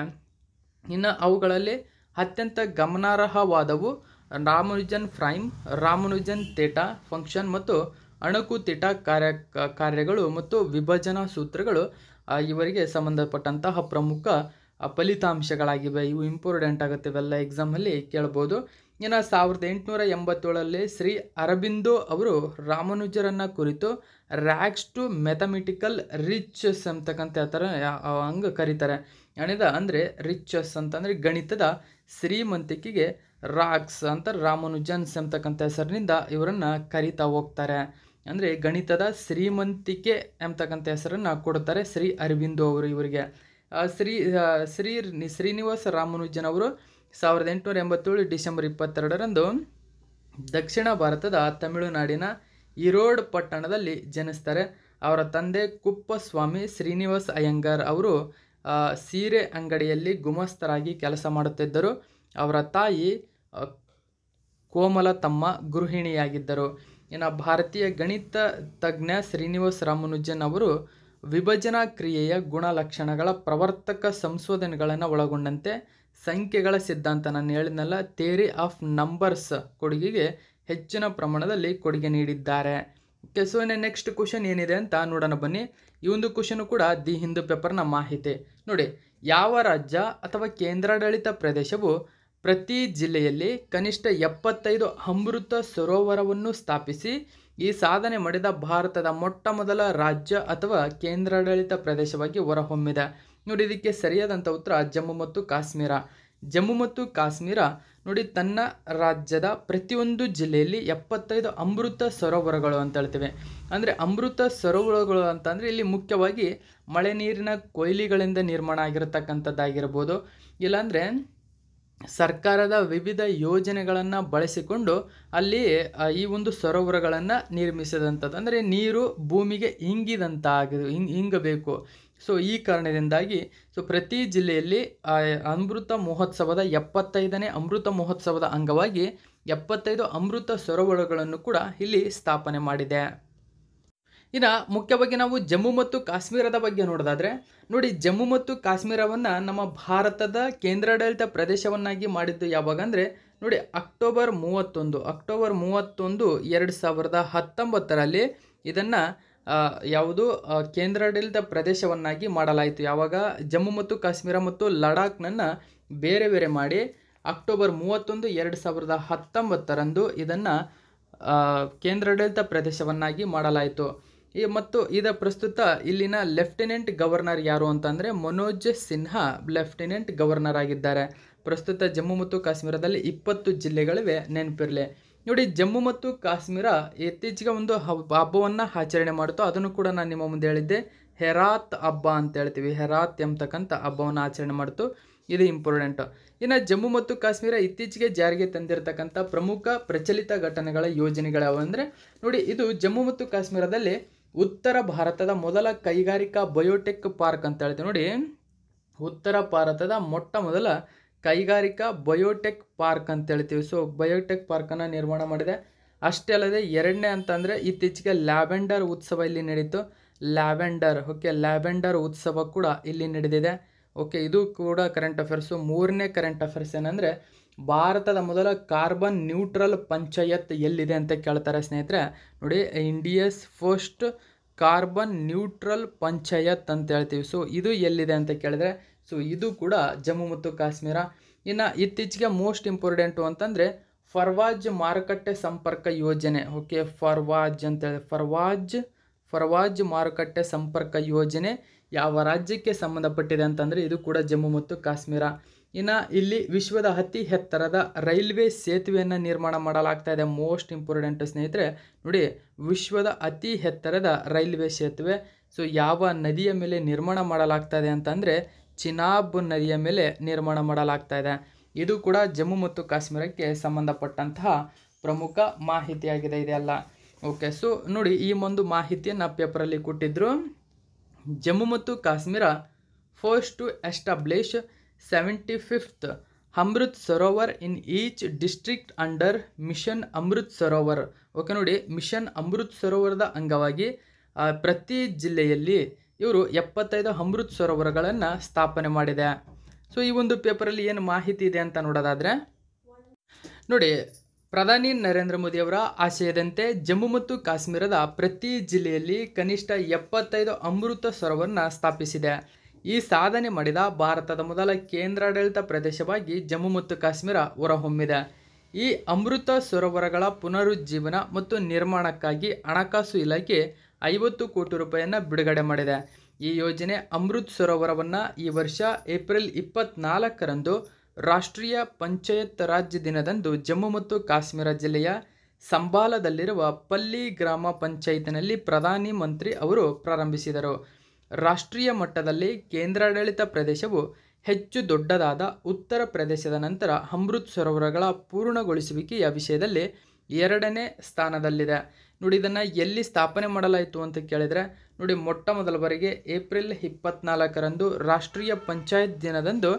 S1: ಇನ್ನು ಅವುಗಳಲ್ಲಿ ಅತ್ಯಂತ ಗಮನಾರ್ಹವಾದವು ರಾಮನುಜನ್ ಪ್ರೈಮ್ ರಾಮನುಜನ್ ತೇಟ ಫಂಕ್ಷನ್ ಮತ್ತು ಅಣುಕು ತೀಟಾ ಕಾರ್ಯ ಕಾರ್ಯಗಳು ಮತ್ತು ವಿಭಜನಾ ಸೂತ್ರಗಳು ಇವರಿಗೆ ಸಂಬಂಧಪಟ್ಟಂತಹ ಪ್ರಮುಖ ಫಲಿತಾಂಶಗಳಾಗಿವೆ ಇವು ಇಂಪಾರ್ಟೆಂಟ್ ಆಗುತ್ತೆ ಇವೆಲ್ಲ ಎಕ್ಸಾಮಲ್ಲಿ ಕೇಳ್ಬೋದು ಇನ್ನು ಸಾವಿರದ ಎಂಟುನೂರ ಎಂಬತ್ತೇಳಲ್ಲಿ ಶ್ರೀ ಅರಬಿಂದೋ ಅವರು ರಾಮಾನುಜರನ್ನು ಕುರಿತು ರ್ಯಾಕ್ಸ್ ಟು ಮೆಥಮೆಟಿಕಲ್ ರಿಚಸ್ ಅಂತಕ್ಕಂಥ ಥರ ಹಂಗೆ ಕರೀತಾರೆ ಏನಿದೆ ಅಂದರೆ ರಿಚಸ್ ಅಂತಂದರೆ ಗಣಿತದ ಶ್ರೀಮಂತಿಕೆಗೆ ರಾಕ್ಸ್ ಅಂತ ರಾಮನುಜನ್ಸ್ ಎಂಬತಕ್ಕಂಥ ಹೆಸರಿನಿಂದ ಇವರನ್ನು ಕರೀತಾ ಹೋಗ್ತಾರೆ ಅಂದರೆ ಗಣಿತದ ಶ್ರೀಮಂತಿಕೆ ಎಂಬತಕ್ಕಂಥ ಹೆಸರನ್ನು ಕೊಡ್ತಾರೆ ಶ್ರೀ ಅರವಿಂದೋ ಅವರು ಇವರಿಗೆ ಶ್ರೀ ಶ್ರೀ ಶ್ರೀನಿವಾಸ ರಾಮನುಜನ್ ಅವರು ಸಾವಿರದ ಎಂಟುನೂರ ಎಂಬತ್ತೇಳು ಡಿಸೆಂಬರ್ ಇಪ್ಪತ್ತೆರಡರಂದು ದಕ್ಷಿಣ ಭಾರತದ ತಮಿಳುನಾಡಿನ ಈರೋಡ್ ಪಟ್ಟಣದಲ್ಲಿ ಜನಿಸ್ತಾರೆ ಅವರ ತಂದೆ ಕುಪ್ಪಸ್ವಾಮಿ ಶ್ರೀನಿವಾಸ್ ಅಯ್ಯಂಗಾರ್ ಅವರು ಸೀರೆ ಅಂಗಡಿಯಲ್ಲಿ ಗುಮಸ್ತರಾಗಿ ಕೆಲಸ ಮಾಡುತ್ತಿದ್ದರು ಅವರ ತಾಯಿ ಕೋಮಲ ತಮ್ಮ ಗೃಹಿಣಿಯಾಗಿದ್ದರು ಇನ್ನು ಭಾರತೀಯ ಗಣಿತ ತಜ್ಞ ಶ್ರೀನಿವಾಸ್ ರಾಮನುಜನ್ ಅವರು ವಿಭಜನಾ ಕ್ರಿಯೆಯ ಗುಣಲಕ್ಷಣಗಳ ಪ್ರವರ್ತಕ ಸಂಶೋಧನೆಗಳನ್ನು ಒಳಗೊಂಡಂತೆ ಸಂಖ್ಯೆಗಳ ಸಿದ್ಧಾಂತ ನಾನು ಹೇಳಿದ್ನಲ್ಲ ಥೇರಿ ಆಫ್ ನಂಬರ್ಸ್ ಕೊಡುಗೆಗೆ ಹೆಚ್ಚಿನ ಪ್ರಮಾಣದಲ್ಲಿ ಕೊಡುಗೆ ನೀಡಿದ್ದಾರೆ ಓಕೆ ಸೊ ನೆಕ್ಸ್ಟ್ ಕ್ವಶನ್ ಏನಿದೆ ಅಂತ ನೋಡೋಣ ಬನ್ನಿ ಈ ಒಂದು ಕ್ವಶನು ಕೂಡ ದಿ ಹಿಂದೂ ಪೇಪರ್ನ ಮಾಹಿತಿ ನೋಡಿ ಯಾವ ರಾಜ್ಯ ಅಥವಾ ಕೇಂದ್ರಾಡಳಿತ ಪ್ರದೇಶವು ಪ್ರತಿ ಜಿಲ್ಲೆಯಲ್ಲಿ ಕನಿಷ್ಠ ಎಪ್ಪತ್ತೈದು ಅಮೃತ ಸರೋವರವನ್ನು ಸ್ಥಾಪಿಸಿ ಈ ಸಾಧನೆ ಮಾಡಿದ ಭಾರತದ ಮೊಟ್ಟ ಮೊದಲ ರಾಜ್ಯ ಅಥವಾ ಕೇಂದ್ರಾಡಳಿತ ಪ್ರದೇಶವಾಗಿ ಹೊರಹೊಮ್ಮಿದೆ ನೋಡಿ ಇದಕ್ಕೆ ಸರಿಯಾದಂಥ ಉತ್ತರ ಜಮ್ಮು ಮತ್ತು ಕಾಶ್ಮೀರ ಜಮ್ಮು ಮತ್ತು ಕಾಶ್ಮೀರ ನೋಡಿ ತನ್ನ ರಾಜ್ಯದ ಪ್ರತಿಯೊಂದು ಜಿಲ್ಲೆಯಲ್ಲಿ ಎಪ್ಪತ್ತೈದು ಅಮೃತ ಸರೋವರಗಳು ಅಂತ ಹೇಳ್ತೇವೆ ಅಂದರೆ ಅಮೃತ ಸರೋವರಗಳು ಅಂತಂದರೆ ಇಲ್ಲಿ ಮುಖ್ಯವಾಗಿ ಮಳೆ ನೀರಿನ ಕೊಯ್ಲಿಗಳಿಂದ ನಿರ್ಮಾಣ ಆಗಿರತಕ್ಕಂಥದ್ದಾಗಿರ್ಬೋದು ಇಲ್ಲಾಂದರೆ ಸರ್ಕಾರದ ವಿವಿಧ ಯೋಜನೆಗಳನ್ನು ಬಳಸಿಕೊಂಡು ಅಲ್ಲಿ ಈ ಒಂದು ಸರೋವರಗಳನ್ನು ನಿರ್ಮಿಸಿದಂಥದ್ದು ಅಂದರೆ ನೀರು ಭೂಮಿಗೆ ಇಂಗಿದಂಥ ಆಗಿದೆ ಹಿಂಗಬೇಕು ಸೊ ಈ ಕಾರಣದಿಂದಾಗಿ ಸೊ ಪ್ರತಿ ಜಿಲ್ಲೆಯಲ್ಲಿ ಅಮೃತ ಮಹೋತ್ಸವದ ಎಪ್ಪತ್ತೈದನೇ ಅಮೃತ ಮಹೋತ್ಸವದ ಅಂಗವಾಗಿ ಎಪ್ಪತ್ತೈದು ಅಮೃತ ಸರೋವರಗಳನ್ನು ಕೂಡ ಇಲ್ಲಿ ಸ್ಥಾಪನೆ ಮಾಡಿದೆ ಇನ್ನು ಮುಖ್ಯವಾಗಿ ನಾವು ಜಮ್ಮು ಮತ್ತು ಕಾಶ್ಮೀರದ ಬಗ್ಗೆ ನೋಡೋದಾದರೆ ನೋಡಿ ಜಮ್ಮು ಮತ್ತು ಕಾಶ್ಮೀರವನ್ನು ನಮ್ಮ ಭಾರತದ ಕೇಂದ್ರಾಡಳಿತ ಪ್ರದೇಶವನ್ನಾಗಿ ಮಾಡಿದ್ದು ಯಾವಾಗ ಅಂದರೆ ನೋಡಿ ಅಕ್ಟೋಬರ್ ಮೂವತ್ತೊಂದು ಅಕ್ಟೋಬರ್ ಮೂವತ್ತೊಂದು ಎರಡು ಸಾವಿರದ ಹತ್ತೊಂಬತ್ತರಲ್ಲಿ ಇದನ್ನು ಯಾವುದು ಕೇಂದ್ರಾಡಳಿತ ಪ್ರದೇಶವನ್ನಾಗಿ ಮಾಡಲಾಯಿತು ಯಾವಾಗ ಜಮ್ಮು ಮತ್ತು ಕಾಶ್ಮೀರ ಮತ್ತು ಲಡಾಖ್ನನ್ನು ಬೇರೆ ಬೇರೆ ಮಾಡಿ ಅಕ್ಟೋಬರ್ ಮೂವತ್ತೊಂದು ಎರಡು ಸಾವಿರದ ಹತ್ತೊಂಬತ್ತರಂದು ಇದನ್ನು ಕೇಂದ್ರಾಡಳಿತ ಪ್ರದೇಶವನ್ನಾಗಿ ಮಾಡಲಾಯಿತು ಈ ಮತ್ತು ಇದ ಪ್ರಸ್ತುತ ಇಲ್ಲಿನ ಲೆಫ್ಟಿನೆಂಟ್ ಗವರ್ನರ್ ಯಾರು ಅಂತಂದರೆ ಮನೋಜ್ ಸಿನ್ಹಾ ಲೆಫ್ಟಿನೆಂಟ್ ಗವರ್ನರ್ ಆಗಿದ್ದಾರೆ ಪ್ರಸ್ತುತ ಜಮ್ಮು ಮತ್ತು ಕಾಶ್ಮೀರದಲ್ಲಿ ಇಪ್ಪತ್ತು ಜಿಲ್ಲೆಗಳಿವೆ ನೆನಪಿರಲಿ ನೋಡಿ ಜಮ್ಮು ಮತ್ತು ಕಾಶ್ಮೀರ ಇತ್ತೀಚೆಗೆ ಒಂದು ಹಬ್ಬವನ್ನು ಆಚರಣೆ ಮಾಡುತ್ತೋ ಅದನ್ನು ಕೂಡ ನಾನು ನಿಮ್ಮ ಮುಂದೆ ಹೇಳಿದ್ದೆ ಹೆರಾತ್ ಹಬ್ಬ ಅಂತ ಹೇಳ್ತೀವಿ ಹೆರಾತ್ ಎಂಬತಕ್ಕಂಥ ಹಬ್ಬವನ್ನು ಆಚರಣೆ ಮಾಡಿತು ಇದು ಇಂಪಾರ್ಟೆಂಟು ಇನ್ನು ಜಮ್ಮು ಮತ್ತು ಕಾಶ್ಮೀರ ಇತ್ತೀಚೆಗೆ ಜಾರಿಗೆ ತಂದಿರತಕ್ಕಂಥ ಪ್ರಮುಖ ಪ್ರಚಲಿತ ಘಟನೆಗಳ ಯೋಜನೆಗಳ್ಯಾವು ಅಂದರೆ ನೋಡಿ ಇದು ಜಮ್ಮು ಮತ್ತು ಕಾಶ್ಮೀರದಲ್ಲಿ ಉತ್ತರ ಭಾರತದ ಮೊದಲ ಕೈಗಾರಿಕಾ ಬಯೋಟೆಕ್ ಪಾರ್ಕ್ ಅಂತ ಹೇಳ್ತೀವಿ ನೋಡಿ ಉತ್ತರ ಭಾರತದ ಮೊಟ್ಟ ಮೊದಲ ಕೈಗಾರಿಕಾ ಬಯೋಟೆಕ್ ಪಾರ್ಕ್ ಅಂತ ಹೇಳ್ತೀವಿ ಸೊ ಬಯೋಟೆಕ್ ಪಾರ್ಕನ್ನು ನಿರ್ಮಾಣ ಮಾಡಿದೆ ಅಷ್ಟೇ ಅಲ್ಲದೆ ಎರಡನೇ ಅಂತಂದರೆ ಇತ್ತೀಚೆಗೆ ಲ್ಯಾವೆಂಡರ್ ಉತ್ಸವ ಇಲ್ಲಿ ನಡೀತು ಲ್ಯಾವೆಂಡರ್ ಓಕೆ ಲ್ಯಾವೆಂಡರ್ ಉತ್ಸವ ಕೂಡ ಇಲ್ಲಿ ನಡೆದಿದೆ ಓಕೆ ಇದು ಕೂಡ ಕರೆಂಟ್ ಅಫೇರ್ಸು ಮೂರನೇ ಕರೆಂಟ್ ಅಫೇರ್ಸ್ ಏನಂದರೆ ಭಾರತದ ಮೊದಲ ಕಾರ್ಬನ್ ನ್ಯೂಟ್ರಲ್ ಪಂಚಾಯತ್ ಎಲ್ಲಿದೆ ಅಂತ ಕೇಳ್ತಾರೆ ಸ್ನೇಹಿತರೆ ನೋಡಿ India's first carbon neutral panchayat ಅಂತ ಹೇಳ್ತೀವಿ ಸೊ ಇದು ಎಲ್ಲಿದೆ ಅಂತ ಕೇಳಿದ್ರೆ ಸೊ ಇದು ಕೂಡ ಜಮ್ಮು ಮತ್ತು ಕಾಶ್ಮೀರ ಇನ್ನು ಇತ್ತೀಚೆಗೆ ಮೋಸ್ಟ್ ಇಂಪಾರ್ಟೆಂಟು ಅಂತಂದರೆ ಫರ್ವಾಜ್ ಮಾರುಕಟ್ಟೆ ಸಂಪರ್ಕ ಯೋಜನೆ ಓಕೆ ಫರ್ವಾಜ್ ಅಂತೇಳಿ ಫರ್ವಾಜ್ ಫರ್ವಾಜ್ ಮಾರುಕಟ್ಟೆ ಸಂಪರ್ಕ ಯೋಜನೆ ಯಾವ ರಾಜ್ಯಕ್ಕೆ ಸಂಬಂಧಪಟ್ಟಿದೆ ಅಂತಂದರೆ ಇದು ಕೂಡ ಜಮ್ಮು ಮತ್ತು ಕಾಶ್ಮೀರ ಇನ್ನು ಇಲ್ಲಿ ವಿಶ್ವದ ಅತಿ ಎತ್ತರದ ರೈಲ್ವೆ ಸೇತುವೆಯನ್ನು ನಿರ್ಮಾಣ ಮಾಡಲಾಗ್ತಾ ಇದೆ ಮೋಸ್ಟ್ ಇಂಪಾರ್ಟೆಂಟ್ ಸ್ನೇಹಿತರೆ ನೋಡಿ ವಿಶ್ವದ ಅತಿ ಎತ್ತರದ ರೈಲ್ವೆ ಸೇತುವೆ ಸೊ ಯಾವ ನದಿಯ ಮೇಲೆ ನಿರ್ಮಾಣ ಮಾಡಲಾಗ್ತಾ ಇದೆ ಅಂತಂದರೆ ಚಿನಾಬ್ ನದಿಯ ಮೇಲೆ ನಿರ್ಮಾಣ ಮಾಡಲಾಗ್ತಾ ಇದೆ ಇದು ಕೂಡ ಜಮ್ಮು ಮತ್ತು ಕಾಶ್ಮೀರಕ್ಕೆ ಸಂಬಂಧಪಟ್ಟಂತಹ ಪ್ರಮುಖ ಮಾಹಿತಿಯಾಗಿದೆ ಇದೆಲ್ಲ ಓಕೆ ಸೊ ನೋಡಿ ಈ ಒಂದು ಮಾಹಿತಿಯನ್ನು ಪೇಪರಲ್ಲಿ ಕೊಟ್ಟಿದ್ದರು ಜಮ್ಮು ಮತ್ತು Kashmir first to establish seventy fifth Amrit Sarovar in each district under mission Amrit Sarovar okay ನೋಡಿ ಮಿಷನ್ ಅಮೃತ್ ಸರೋವರದ ಅಂಗವಾಗಿ ಪ್ರತಿ ಜಿಲ್ಲೆಯಲ್ಲಿ ಇವರು ಎಪ್ಪತ್ತೈದು ಅಮೃತ್ ಸರೋವರಗಳನ್ನು ಸ್ಥಾಪನೆ ಮಾಡಿದೆ ಸೊ ಈ ಒಂದು ಪೇಪರಲ್ಲಿ ಏನು ಮಾಹಿತಿ ಇದೆ ಅಂತ ನೋಡೋದಾದರೆ ನೋಡಿ ಪ್ರಧಾನಿ ನರೇಂದ್ರ ಮೋದಿಯವರ ಆಶಯದಂತೆ ಜಮ್ಮು ಮತ್ತು ಕಾಶ್ಮೀರದ ಪ್ರತಿ ಜಿಲ್ಲೆಯಲ್ಲಿ ಕನಿಷ್ಠ ಎಪ್ಪತ್ತೈದು ಅಮೃತ ಸರೋವರನ್ನ ಸ್ಥಾಪಿಸಿದೆ ಈ ಸಾಧನೆ ಮಾಡಿದ ಭಾರತದ ಮೊದಲ ಕೇಂದ್ರಾಡಳಿತ ಪ್ರದೇಶವಾಗಿ ಜಮ್ಮು ಮತ್ತು ಕಾಶ್ಮೀರ ಹೊರಹೊಮ್ಮಿದೆ ಈ ಅಮೃತ ಸರೋವರಗಳ ಪುನರುಜ್ಜೀವನ ಮತ್ತು ನಿರ್ಮಾಣಕ್ಕಾಗಿ ಹಣಕಾಸು ಇಲಾಖೆ ಐವತ್ತು ಕೋಟಿ ರೂಪಾಯಿಯನ್ನು ಬಿಡುಗಡೆ ಮಾಡಿದೆ ಈ ಯೋಜನೆ ಅಮೃತ್ ಸರೋವರವನ್ನು ಈ ವರ್ಷ ಏಪ್ರಿಲ್ ಇಪ್ಪತ್ನಾಲ್ಕರಂದು ರಾಷ್ಟ್ರೀಯ ಪಂಚಾಯತ್ ರಾಜ್ಯ ದಿನದಂದು ಜಮ್ಮು ಮತ್ತು ಕಾಶ್ಮೀರ ಜಿಲ್ಲೆಯ ಸಂಬಾಲದಲ್ಲಿರುವ ಪಲ್ಲಿ ಗ್ರಾಮ ಪಂಚಾಯತ್ನಲ್ಲಿ ಪ್ರಧಾನಿ ಮಂತ್ರಿ ಅವರು ಪ್ರಾರಂಭಿಸಿದರು ರಾಷ್ಟ್ರೀಯ ಮಟ್ಟದಲ್ಲಿ ಕೇಂದ್ರಾಡಳಿತ ಪ್ರದೇಶವು ಹೆಚ್ಚು ದೊಡ್ಡದಾದ ಉತ್ತರ ಪ್ರದೇಶದ ನಂತರ ಅಮೃತ್ ಸರೋವರಗಳ ಪೂರ್ಣಗೊಳಿಸುವಿಕೆಯ ವಿಷಯದಲ್ಲಿ ಎರಡನೇ ಸ್ಥಾನದಲ್ಲಿದೆ ನೋಡಿ ಇದನ್ನು ಎಲ್ಲಿ ಸ್ಥಾಪನೆ ಮಾಡಲಾಯಿತು ಅಂತ ಕೇಳಿದರೆ ನೋಡಿ ಮೊಟ್ಟ ಮೊದಲ ಬಾರಿಗೆ ಏಪ್ರಿಲ್ ಇಪ್ಪತ್ನಾಲ್ಕರಂದು ರಾಷ್ಟ್ರೀಯ ಪಂಚಾಯತ್ ದಿನದಂದು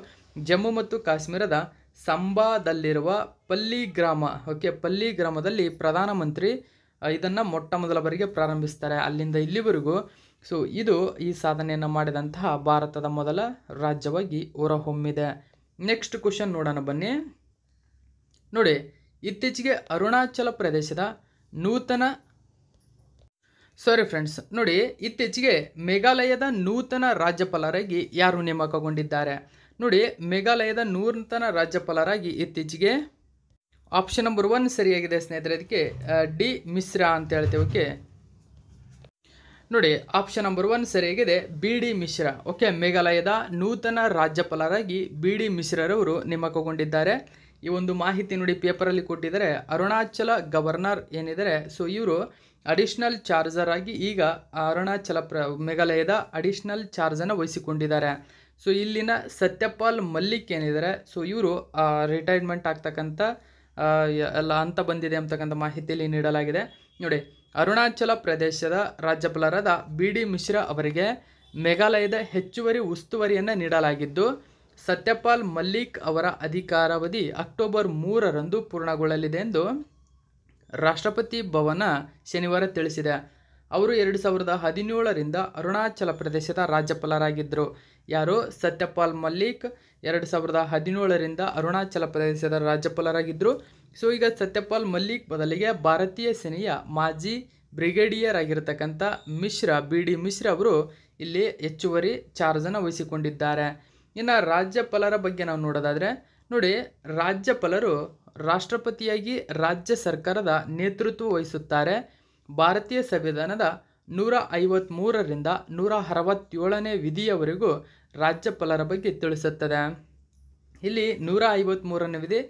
S1: ಜಮ್ಮು ಮತ್ತು ಕಾಶ್ಮೀರದ ಸಂಬಾದಲ್ಲಿರುವ ಪಲ್ಲಿ ಗ್ರಾಮ ಓಕೆ ಪಲ್ಲಿ ಗ್ರಾಮದಲ್ಲಿ ಪ್ರಧಾನಮಂತ್ರಿ ಇದನ್ನು ಮೊಟ್ಟ ಮೊದಲ ಬಾರಿಗೆ ಪ್ರಾರಂಭಿಸ್ತಾರೆ ಅಲ್ಲಿಂದ ಇಲ್ಲಿವರೆಗೂ ಸೊ ಇದು ಈ ಸಾಧನೆಯನ್ನು ಮಾಡಿದಂತಹ ಭಾರತದ ಮೊದಲ ರಾಜ್ಯವಾಗಿ ಹೊರಹೊಮ್ಮಿದೆ ನೆಕ್ಸ್ಟ್ ಕ್ವಶನ್ ನೋಡೋಣ ಬನ್ನಿ ನೋಡಿ ಇತ್ತೀಚೆಗೆ ಅರುಣಾಚಲ ಪ್ರದೇಶದ ನೂತನ ಸಾರಿ ಫ್ರೆಂಡ್ಸ್ ನೋಡಿ ಇತ್ತೀಚೆಗೆ ಮೇಘಾಲಯದ ನೂತನ ರಾಜ್ಯಪಾಲರಾಗಿ ಯಾರು ನೇಮಕಗೊಂಡಿದ್ದಾರೆ ನೋಡಿ ಮೇಘಾಲಯದ ನೂತನ ರಾಜ್ಯಪಾಲರಾಗಿ ಇತ್ತೀಚೆಗೆ ಆಪ್ಷನ್ ನಂಬರ್ ಒನ್ ಸರಿಯಾಗಿದೆ ಸ್ನೇಹಿತರೆ ಅದಕ್ಕೆ ಡಿ ಮಿಶ್ರಾ ಅಂತ ಹೇಳ್ತೇವೆ ಓಕೆ ನೋಡಿ ಆಪ್ಷನ್ ನಂಬರ್ ಒನ್ ಸರಿಯಾಗಿದೆ ಬಿ ಡಿ ಮಿಶ್ರಾ ಓಕೆ ಮೇಘಾಲಯದ ನೂತನ ರಾಜ್ಯಪಾಲರಾಗಿ ಬಿ ಡಿ ಮಿಶ್ರರವರು ನೇಮಕಗೊಂಡಿದ್ದಾರೆ ಈ ಒಂದು ಮಾಹಿತಿ ನೋಡಿ ಪೇಪರಲ್ಲಿ ಕೊಟ್ಟಿದ್ದಾರೆ ಅರುಣಾಚಲ ಗವರ್ನರ್ ಏನಿದ್ದಾರೆ ಸೊ ಇವರು ಅಡಿಷ್ನಲ್ ಚಾರ್ಜರ್ ಆಗಿ ಈಗ ಅರುಣಾಚಲ ಪ್ರ ಮೇಘಾಲಯದ ಅಡಿಷ್ನಲ್ ಚಾರ್ಜನ್ನು ವಹಿಸಿಕೊಂಡಿದ್ದಾರೆ ಸೊ ಇಲ್ಲಿನ ಸತ್ಯಪಾಲ್ ಮಲ್ಲಿಕ್ ಏನಿದ್ದಾರೆ ಸೊ ಇವರು ರಿಟೈರ್ಮೆಂಟ್ ಆಗ್ತಕ್ಕಂಥ ಎಲ್ಲ ಅಂತ ಬಂದಿದೆ ಅಂತಕ್ಕಂಥ ಮಾಹಿತಿಯಲ್ಲಿ ನೀಡಲಾಗಿದೆ ನೋಡಿ ಅರುಣಾಚಲ ಪ್ರದೇಶದ ರಾಜ್ಯಪಾಲರಾದ ಬಿ ಡಿ ಮಿಶ್ರಾ ಅವರಿಗೆ ಮೇಘಾಲಯದ ಹೆಚ್ಚುವರಿ ಉಸ್ತುವಾರಿಯನ್ನು ನೀಡಲಾಗಿದ್ದು ಸತ್ಯಪಾಲ್ ಮಲ್ಲಿಕ್ ಅವರ ಅಧಿಕಾರಾವಧಿ ಅಕ್ಟೋಬರ್ ಮೂರರಂದು ಪೂರ್ಣಗೊಳ್ಳಲಿದೆ ಎಂದು ರಾಷ್ಟ್ರಪತಿ ಭವನ ಶನಿವಾರ ತಿಳಿಸಿದೆ ಅವರು ಎರಡು ಸಾವಿರದ ಹದಿನೇಳರಿಂದ ಅರುಣಾಚಲ ಪ್ರದೇಶದ ರಾಜ್ಯಪಾಲರಾಗಿದ್ದರು ಯಾರು ಸತ್ಯಪಾಲ್ ಮಲ್ಲಿಕ್ ಎರಡು ಸಾವಿರದ ಹದಿನೇಳರಿಂದ ಅರುಣಾಚಲ ಪ್ರದೇಶದ ರಾಜ್ಯಪಾಲರಾಗಿದ್ದರು ಸೊ ಈಗ ಸತ್ಯಪಾಲ್ ಮಲ್ಲಿಕ್ ಬದಲಿಗೆ ಭಾರತೀಯ ಸೇನೆಯ ಮಾಜಿ ಬ್ರಿಗೇಡಿಯರ್ ಆಗಿರತಕ್ಕಂಥ ಮಿಶ್ರಾ ಬಿ ಡಿ ಮಿಶ್ರಾ ಅವರು ಇಲ್ಲಿ ಹೆಚ್ಚುವರಿ ಚಾರ್ಜನ್ನು ವಹಿಸಿಕೊಂಡಿದ್ದಾರೆ ಇನ್ನು ರಾಜ್ಯಪಾಲರ ಬಗ್ಗೆ ನಾವು ನೋಡೋದಾದರೆ ನೋಡಿ ರಾಜ್ಯಪಾಲರು ರಾಷ್ಟ್ರಪತಿಯಾಗಿ ರಾಜ್ಯ ಸರ್ಕಾರದ ನೇತೃತ್ವ ವಹಿಸುತ್ತಾರೆ ಭಾರತೀಯ ಸಂವಿಧಾನದ ನೂರ ಐವತ್ತ್ಮೂರರಿಂದ ನೂರ ಅರವತ್ತೇಳನೇ ವಿಧಿಯವರೆಗೂ ರಾಜ್ಯಪಾಲರ ಬಗ್ಗೆ ತಿಳಿಸುತ್ತದೆ ಇಲ್ಲಿ ನೂರ ಐವತ್ತ್ಮೂರನೇ ವಿಧಿ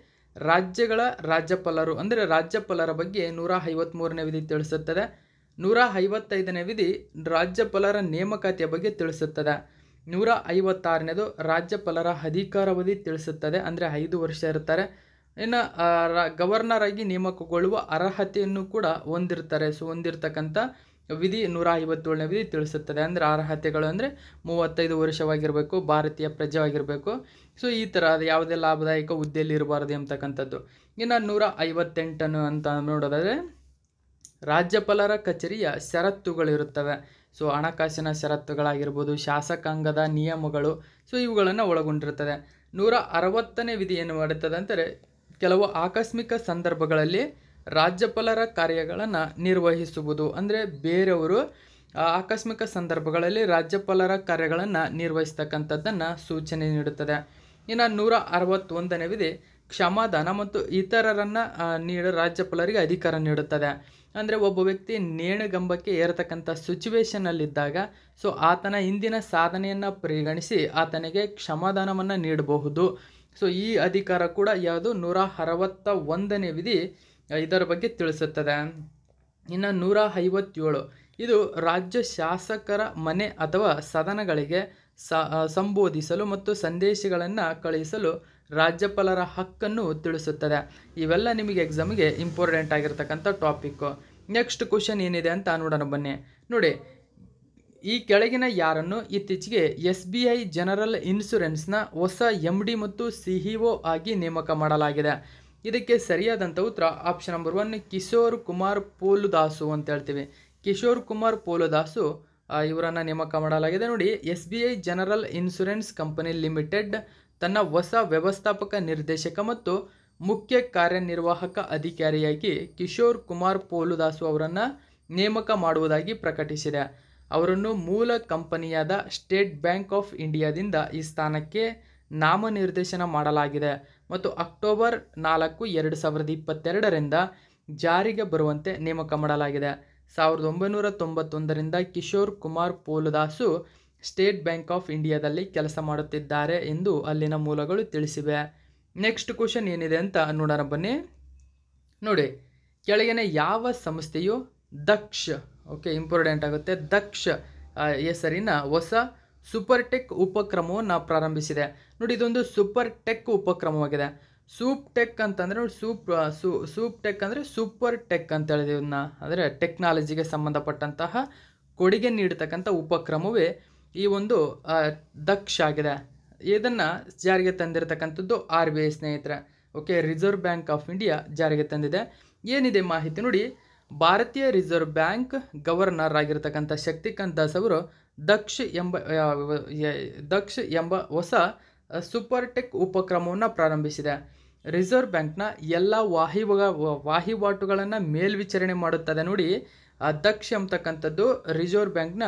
S1: ರಾಜ್ಯಗಳ ರಾಜ್ಯಪಾಲರು ಅಂದರೆ ರಾಜ್ಯಪಾಲರ ಬಗ್ಗೆ ನೂರ ಐವತ್ಮೂರನೇ ವಿಧಿ ತಿಳಿಸುತ್ತದೆ ನೂರ ಐವತ್ತೈದನೇ ವಿಧಿ ರಾಜ್ಯಪಾಲರ ನೇಮಕಾತಿಯ ಬಗ್ಗೆ ತಿಳಿಸುತ್ತದೆ ನೂರ ಐವತ್ತಾರನೇದು ರಾಜ್ಯಪಾಲರ ಅಧಿಕಾರಾವಧಿ ತಿಳಿಸುತ್ತದೆ ಅಂದರೆ ಐದು ವರ್ಷ ಇರ್ತಾರೆ ಇನ್ನು ಗವರ್ನರ್ ಆಗಿ ನೇಮಕಗೊಳ್ಳುವ ಅರ್ಹತೆಯನ್ನು ಕೂಡ ಹೊಂದಿರ್ತಾರೆ ಸೊ ಹೊಂದಿರತಕ್ಕಂಥ ವಿಧಿ ನೂರ ಐವತ್ತೇಳನೇ ವಿಧಿ ತಿಳಿಸುತ್ತದೆ ಅಂದರೆ ಅರ್ಹತೆಗಳು ಅಂದರೆ ಮೂವತ್ತೈದು ವರ್ಷವಾಗಿರಬೇಕು ಭಾರತೀಯ ಪ್ರಜೆವಾಗಿರಬೇಕು ಸೊ ಈ ಥರ ಅದು ಯಾವುದೇ ಲಾಭದಾಯಕ ಹುದ್ದೆಯಲ್ಲಿ ಇರಬಾರ್ದು ಎಂಬತಕ್ಕಂಥದ್ದು ಇನ್ನು ನೂರ ಐವತ್ತೆಂಟನ್ನು ಅಂತ ನೋಡೋದಾದರೆ ರಾಜ್ಯಪಾಲರ ಕಚೇರಿಯ ಷರತ್ತುಗಳಿರುತ್ತವೆ ಸೊ ಹಣಕಾಸಿನ ಷರತ್ತುಗಳಾಗಿರ್ಬೋದು ಶಾಸಕಾಂಗದ ನಿಯಮಗಳು ಸೊ ಇವುಗಳನ್ನು ಒಳಗೊಂಡಿರುತ್ತದೆ ನೂರ ಅರವತ್ತನೇ ವಿಧಿ ಏನು ಮಾಡುತ್ತದೆ ಅಂದರೆ ಕೆಲವು ಆಕಸ್ಮಿಕ ಸಂದರ್ಭಗಳಲ್ಲಿ ರಾಜ್ಯಪಾಲರ ಕಾರ್ಯಗಳನ್ನು ನಿರ್ವಹಿಸುವುದು ಅಂದರೆ ಬೇರೆಯವರು ಆಕಸ್ಮಿಕ ಸಂದರ್ಭಗಳಲ್ಲಿ ರಾಜ್ಯಪಾಲರ ಕಾರ್ಯಗಳನ್ನು ನಿರ್ವಹಿಸ್ತಕ್ಕಂಥದ್ದನ್ನು ಸೂಚನೆ ನೀಡುತ್ತದೆ ಇನ್ನು ನೂರ ಅರವತ್ತೊಂದನೇ ವಿಧಿ ಕ್ಷಮಾದಾನ ಮತ್ತು ಇತರರನ್ನು ನೀಡ ರಾಜ್ಯಪಾಲರಿಗೆ ಅಧಿಕಾರ ನೀಡುತ್ತದೆ ಅಂದರೆ ಒಬ್ಬ ವ್ಯಕ್ತಿ ನೇಣುಗಂಬಕ್ಕೆ ಏರತಕ್ಕಂಥ ಸಿಚುವೇಶನಲ್ಲಿದ್ದಾಗ ಸೊ ಆತನ ಹಿಂದಿನ ಸಾಧನೆಯನ್ನು ಪರಿಗಣಿಸಿ ಆತನಿಗೆ ಕ್ಷಮಾದಾನವನ್ನು ನೀಡಬಹುದು ಸೊ ಈ ಅಧಿಕಾರ ಕೂಡ ಯಾವುದು ನೂರ ಅರವತ್ತ ಒಂದನೇ ವಿಧಿ ಇದರ ಬಗ್ಗೆ ತಿಳಿಸುತ್ತದೆ ಇನ್ನು ನೂರ ಐವತ್ತೇಳು ಇದು ರಾಜ್ಯ ಶಾಸಕರ ಮನೆ ಅಥವಾ ಸದನಗಳಿಗೆ ಸಂಬೋಧಿಸಲು ಮತ್ತು ಸಂದೇಶಗಳನ್ನು ಕಳುಹಿಸಲು ರಾಜ್ಯಪಾಲರ ಹಕ್ಕನ್ನು ತಿಳಿಸುತ್ತದೆ ಇವೆಲ್ಲ ನಿಮಗೆ ಎಕ್ಸಾಮ್ಗೆ ಇಂಪಾರ್ಟೆಂಟ್ ಆಗಿರ್ತಕ್ಕಂಥ ಟಾಪಿಕ್ಕು ನೆಕ್ಸ್ಟ್ ಕ್ವಶನ್ ಏನಿದೆ ಅಂತ ನೋಡೋಣ ಬನ್ನಿ ನೋಡಿ ಈ ಕೆಳಗಿನ ಯಾರನ್ನು ಇತ್ತೀಚೆಗೆ ಎಸ್ ಬಿ ಐ ಜನರಲ್ ಇನ್ಶೂರೆನ್ಸ್ನ ಹೊಸ ಎಮ್ ಡಿ ಮತ್ತು ಸಿ ಇ ಒ ಆಗಿ ನೇಮಕ ಮಾಡಲಾಗಿದೆ ಇದಕ್ಕೆ ಸರಿಯಾದಂಥ ಉತ್ತರ option number one Kishore Kumar Poludasu ಅಂತ ಹೇಳ್ತೀವಿ ಕಿಶೋರ್ ಕುಮಾರ್ ಪೋಲುದಾಸು ಇವರನ್ನು ನೇಮಕ ಮಾಡಲಾಗಿದೆ ನೋಡಿ S B I general insurance company limited ತನ್ನ ಹೊಸ ವ್ಯವಸ್ಥಾಪಕ ನಿರ್ದೇಶಕ ಮತ್ತು ಮುಖ್ಯ ಕಾರ್ಯನಿರ್ವಾಹಕ ಅಧಿಕಾರಿಯಾಗಿ ಕಿಶೋರ್ ಕುಮಾರ್ ಪೋಲುದಾಸು ಅವರನ್ನು ನೇಮಕ ಮಾಡುವುದಾಗಿ ಪ್ರಕಟಿಸಿದೆ ಅವರನ್ನು ಮೂಲ ಕಂಪನಿಯಾದ ಸ್ಟೇಟ್ ಬ್ಯಾಂಕ್ ಆಫ್ ಇಂಡಿಯಾದಿಂದ ಈ ಸ್ಥಾನಕ್ಕೆ ನಾಮನಿರ್ದೇಶನ ಮಾಡಲಾಗಿದೆ ಮತ್ತು ಅಕ್ಟೋಬರ್ ನಾಲ್ಕು ಎರಡು ಸಾವಿರದ ಇಪ್ಪತ್ತೆರಡರಿಂದ ಜಾರಿಗೆ ಬರುವಂತೆ ನೇಮಕ ಮಾಡಲಾಗಿದೆ ಸಾವಿರದ ಒಂಬೈನೂರ ತೊಂಬತ್ತೊಂದರಿಂದ Kishore Kumar Poludasu State Bank of ಇಂಡಿಯಾದಲ್ಲಿ ಕೆಲಸ ಮಾಡುತ್ತಿದ್ದಾರೆ ಎಂದು ಅಲ್ಲಿನ ಮೂಲಗಳು ತಿಳಿಸಿವೆ ನೆಕ್ಸ್ಟ್ ಕ್ವಶನ್ ಏನಿದೆ ಅಂತ ನೋಡೋಣ ಬನ್ನಿ ನೋಡಿ ಕೆಳಗಿನ ಯಾವ ಸಂಸ್ಥೆಯು ದಕ್ಷ ಓಕೆ ಇಂಪಾರ್ಟೆಂಟ್ ಆಗುತ್ತೆ ದಕ್ಷ ಹೆಸರಿನ ಹೊಸ ಸೂಪರ್ ಟೆಕ್ ಉಪಕ್ರಮವನ್ನು ಪ್ರಾರಂಭಿಸಿದೆ ನೋಡಿ ಇದೊಂದು ಸೂಪರ್ ಟೆಕ್ ಉಪಕ್ರಮವಾಗಿದೆ ಸೂಪ್ ಟೆಕ್ ಅಂತಂದರೆ ಸೂಪ್ ಸೂಪ್ ಟೆಕ್ ಅಂದರೆ ಸೂಪರ್ ಟೆಕ್ ಅಂತ ಹೇಳಿದೆ ಇದನ್ನ ಅಂದರೆ ಟೆಕ್ನಾಲಜಿಗೆ ಸಂಬಂಧಪಟ್ಟಂತಹ ಕೊಡುಗೆ ನೀಡತಕ್ಕಂಥ ಉಪಕ್ರಮವೇ ಈ ಒಂದು ದಕ್ಷ ಆಗಿದೆ ಇದನ್ನು ಜಾರಿಗೆ ತಂದಿರತಕ್ಕಂಥದ್ದು ಆರ್ ಬಿ ಐ ಸ್ನೇಹಿತರೆ okay Reserve Bank of India ಜಾರಿಗೆ ತಂದಿದೆ ಏನಿದೆ ಮಾಹಿತಿ ನೋಡಿ ಭಾರತೀಯ ರಿಸರ್ವ್ ಬ್ಯಾಂಕ್ ಗವರ್ನರ್ ಆಗಿರತಕ್ಕಂಥ ಶಕ್ತಿಕಾಂತ್ ದಾಸ್ ಅವರು ದಕ್ಷ ಎಂಬ ದಕ್ಷ ಎಂಬ ಹೊಸ ಸೂಪರ್ ಟೆಕ್ ಉಪಕ್ರಮವನ್ನು ಪ್ರಾರಂಭಿಸಿದೆ ರಿಸರ್ವ್ ಬ್ಯಾಂಕ್ನ ಎಲ್ಲ ವಾಹಿವ ವಹಿವಾಟುಗಳನ್ನು ಮೇಲ್ವಿಚಾರಣೆ ಮಾಡುತ್ತದೆ ನೋಡಿ ದಕ್ಷ ಎಂಬತಕ್ಕಂಥದ್ದು ರಿಸರ್ವ್ ಬ್ಯಾಂಕ್ನ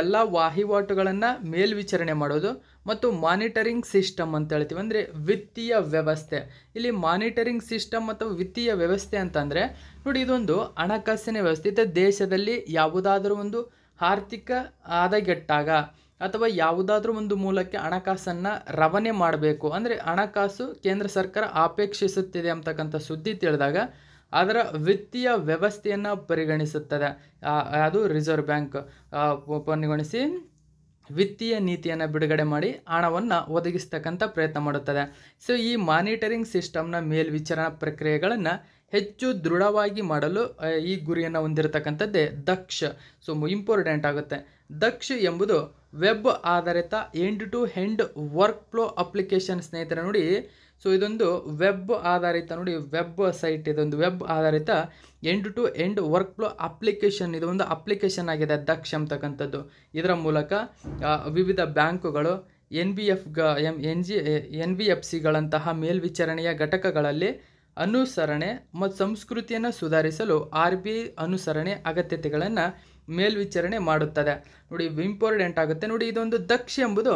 S1: ಎಲ್ಲ ವಹಿವಾಟುಗಳನ್ನು ಮೇಲ್ವಿಚಾರಣೆ ಮಾಡೋದು ಮತ್ತು ಮಾನಿಟರಿಂಗ್ ಸಿಸ್ಟಮ್ ಅಂತ ಹೇಳ್ತೀವಿ ಅಂದರೆ ವಿತ್ತೀಯ ವ್ಯವಸ್ಥೆ ಇಲ್ಲಿ ಮಾನಿಟರಿಂಗ್ ಸಿಸ್ಟಮ್ ಅಥವಾ ವಿತ್ತೀಯ ವ್ಯವಸ್ಥೆ ಅಂತಂದರೆ ನೋಡಿ ಇದೊಂದು ಹಣಕಾಸಿನ ವ್ಯವಸ್ಥೆ ದೇಶದಲ್ಲಿ ಯಾವುದಾದರೂ ಒಂದು ಆರ್ಥಿಕ ಆದಗೆಟ್ಟಾಗ ಅಥವಾ ಯಾವುದಾದ್ರೂ ಒಂದು ಮೂಲಕ್ಕೆ ಹಣಕಾಸನ್ನು ರವಾನೆ ಮಾಡಬೇಕು ಅಂದರೆ ಹಣಕಾಸು ಕೇಂದ್ರ ಸರ್ಕಾರ ಆಪೇಕ್ಷಿಸುತ್ತಿದೆ ಅಂತಕ್ಕಂಥ ಸುದ್ದಿ ತಿಳಿದಾಗ ಅದರ ವಿತ್ತೀಯ ವ್ಯವಸ್ಥೆಯನ್ನು ಪರಿಗಣಿಸುತ್ತದೆ ಅದು ರಿಸರ್ವ್ ಬ್ಯಾಂಕ್ ಪರಿಗಣಿಸಿ ವಿತ್ತೀಯ ನೀತಿಯನ್ನು ಬಿಡುಗಡೆ ಮಾಡಿ ಹಣವನ್ನು ಒದಗಿಸ್ತಕ್ಕಂಥ ಪ್ರಯತ್ನ ಮಾಡುತ್ತದೆ ಸೊ ಈ ಮಾನಿಟರಿಂಗ್ ಸಿಸ್ಟಮ್ನ ಮೇಲ್ವಿಚಾರಣಾ ಪ್ರಕ್ರಿಯೆಗಳನ್ನು ಹೆಚ್ಚು ದೃಢವಾಗಿ ಮಾಡಲು ಈ ಗುರಿಯನ್ನು ಹೊಂದಿರತಕ್ಕಂಥದ್ದೇ ದಕ್ಷ ಸೊ ಇಂಪಾರ್ಟೆಂಟ್ ಆಗುತ್ತೆ ದಕ್ಷ ಎಂಬುದು ವೆಬ್ ಆಧಾರಿತ end to end work flow application ಸ್ನೇಹಿತರೆ ನೋಡಿ ಸೊ ಇದೊಂದು ವೆಬ್ ಆಧಾರಿತ ನೋಡಿ ವೆಬ್ ಸೈಟ್ ಇದೊಂದು ವೆಬ್ ಆಧಾರಿತ end to end work flow application ಇದು ಒಂದು ಅಪ್ಲಿಕೇಶನ್ ಆಗಿದೆ ದಕ್ಷ ಅಂತಕ್ಕಂಥದ್ದು ಇದರ ಮೂಲಕ ವಿವಿಧ ಬ್ಯಾಂಕುಗಳು ಎನ್ ಬಿ ಎಫ್ ಗ M N G N B F ಸಿಗಳಂತಹ ಮೇಲ್ವಿಚಾರಣೆಯ ಘಟಕಗಳಲ್ಲಿ ಅನುಸರಣೆ ಮತ್ತು ಸಂಸ್ಕೃತಿಯನ್ನು ಸುಧಾರಿಸಲು ಆರ್ ಬಿ ಐ ಅನುಸರಣೆ ಅಗತ್ಯತೆಗಳನ್ನು ಮೇಲ್ವಿಚಾರಣೆ ಮಾಡುತ್ತದೆ ನೋಡಿ ಇಂಪಾರ್ಟೆಂಟ್ ಆಗುತ್ತೆ ನೋಡಿ ಇದೊಂದು ದಕ್ಷ ಎಂಬುದು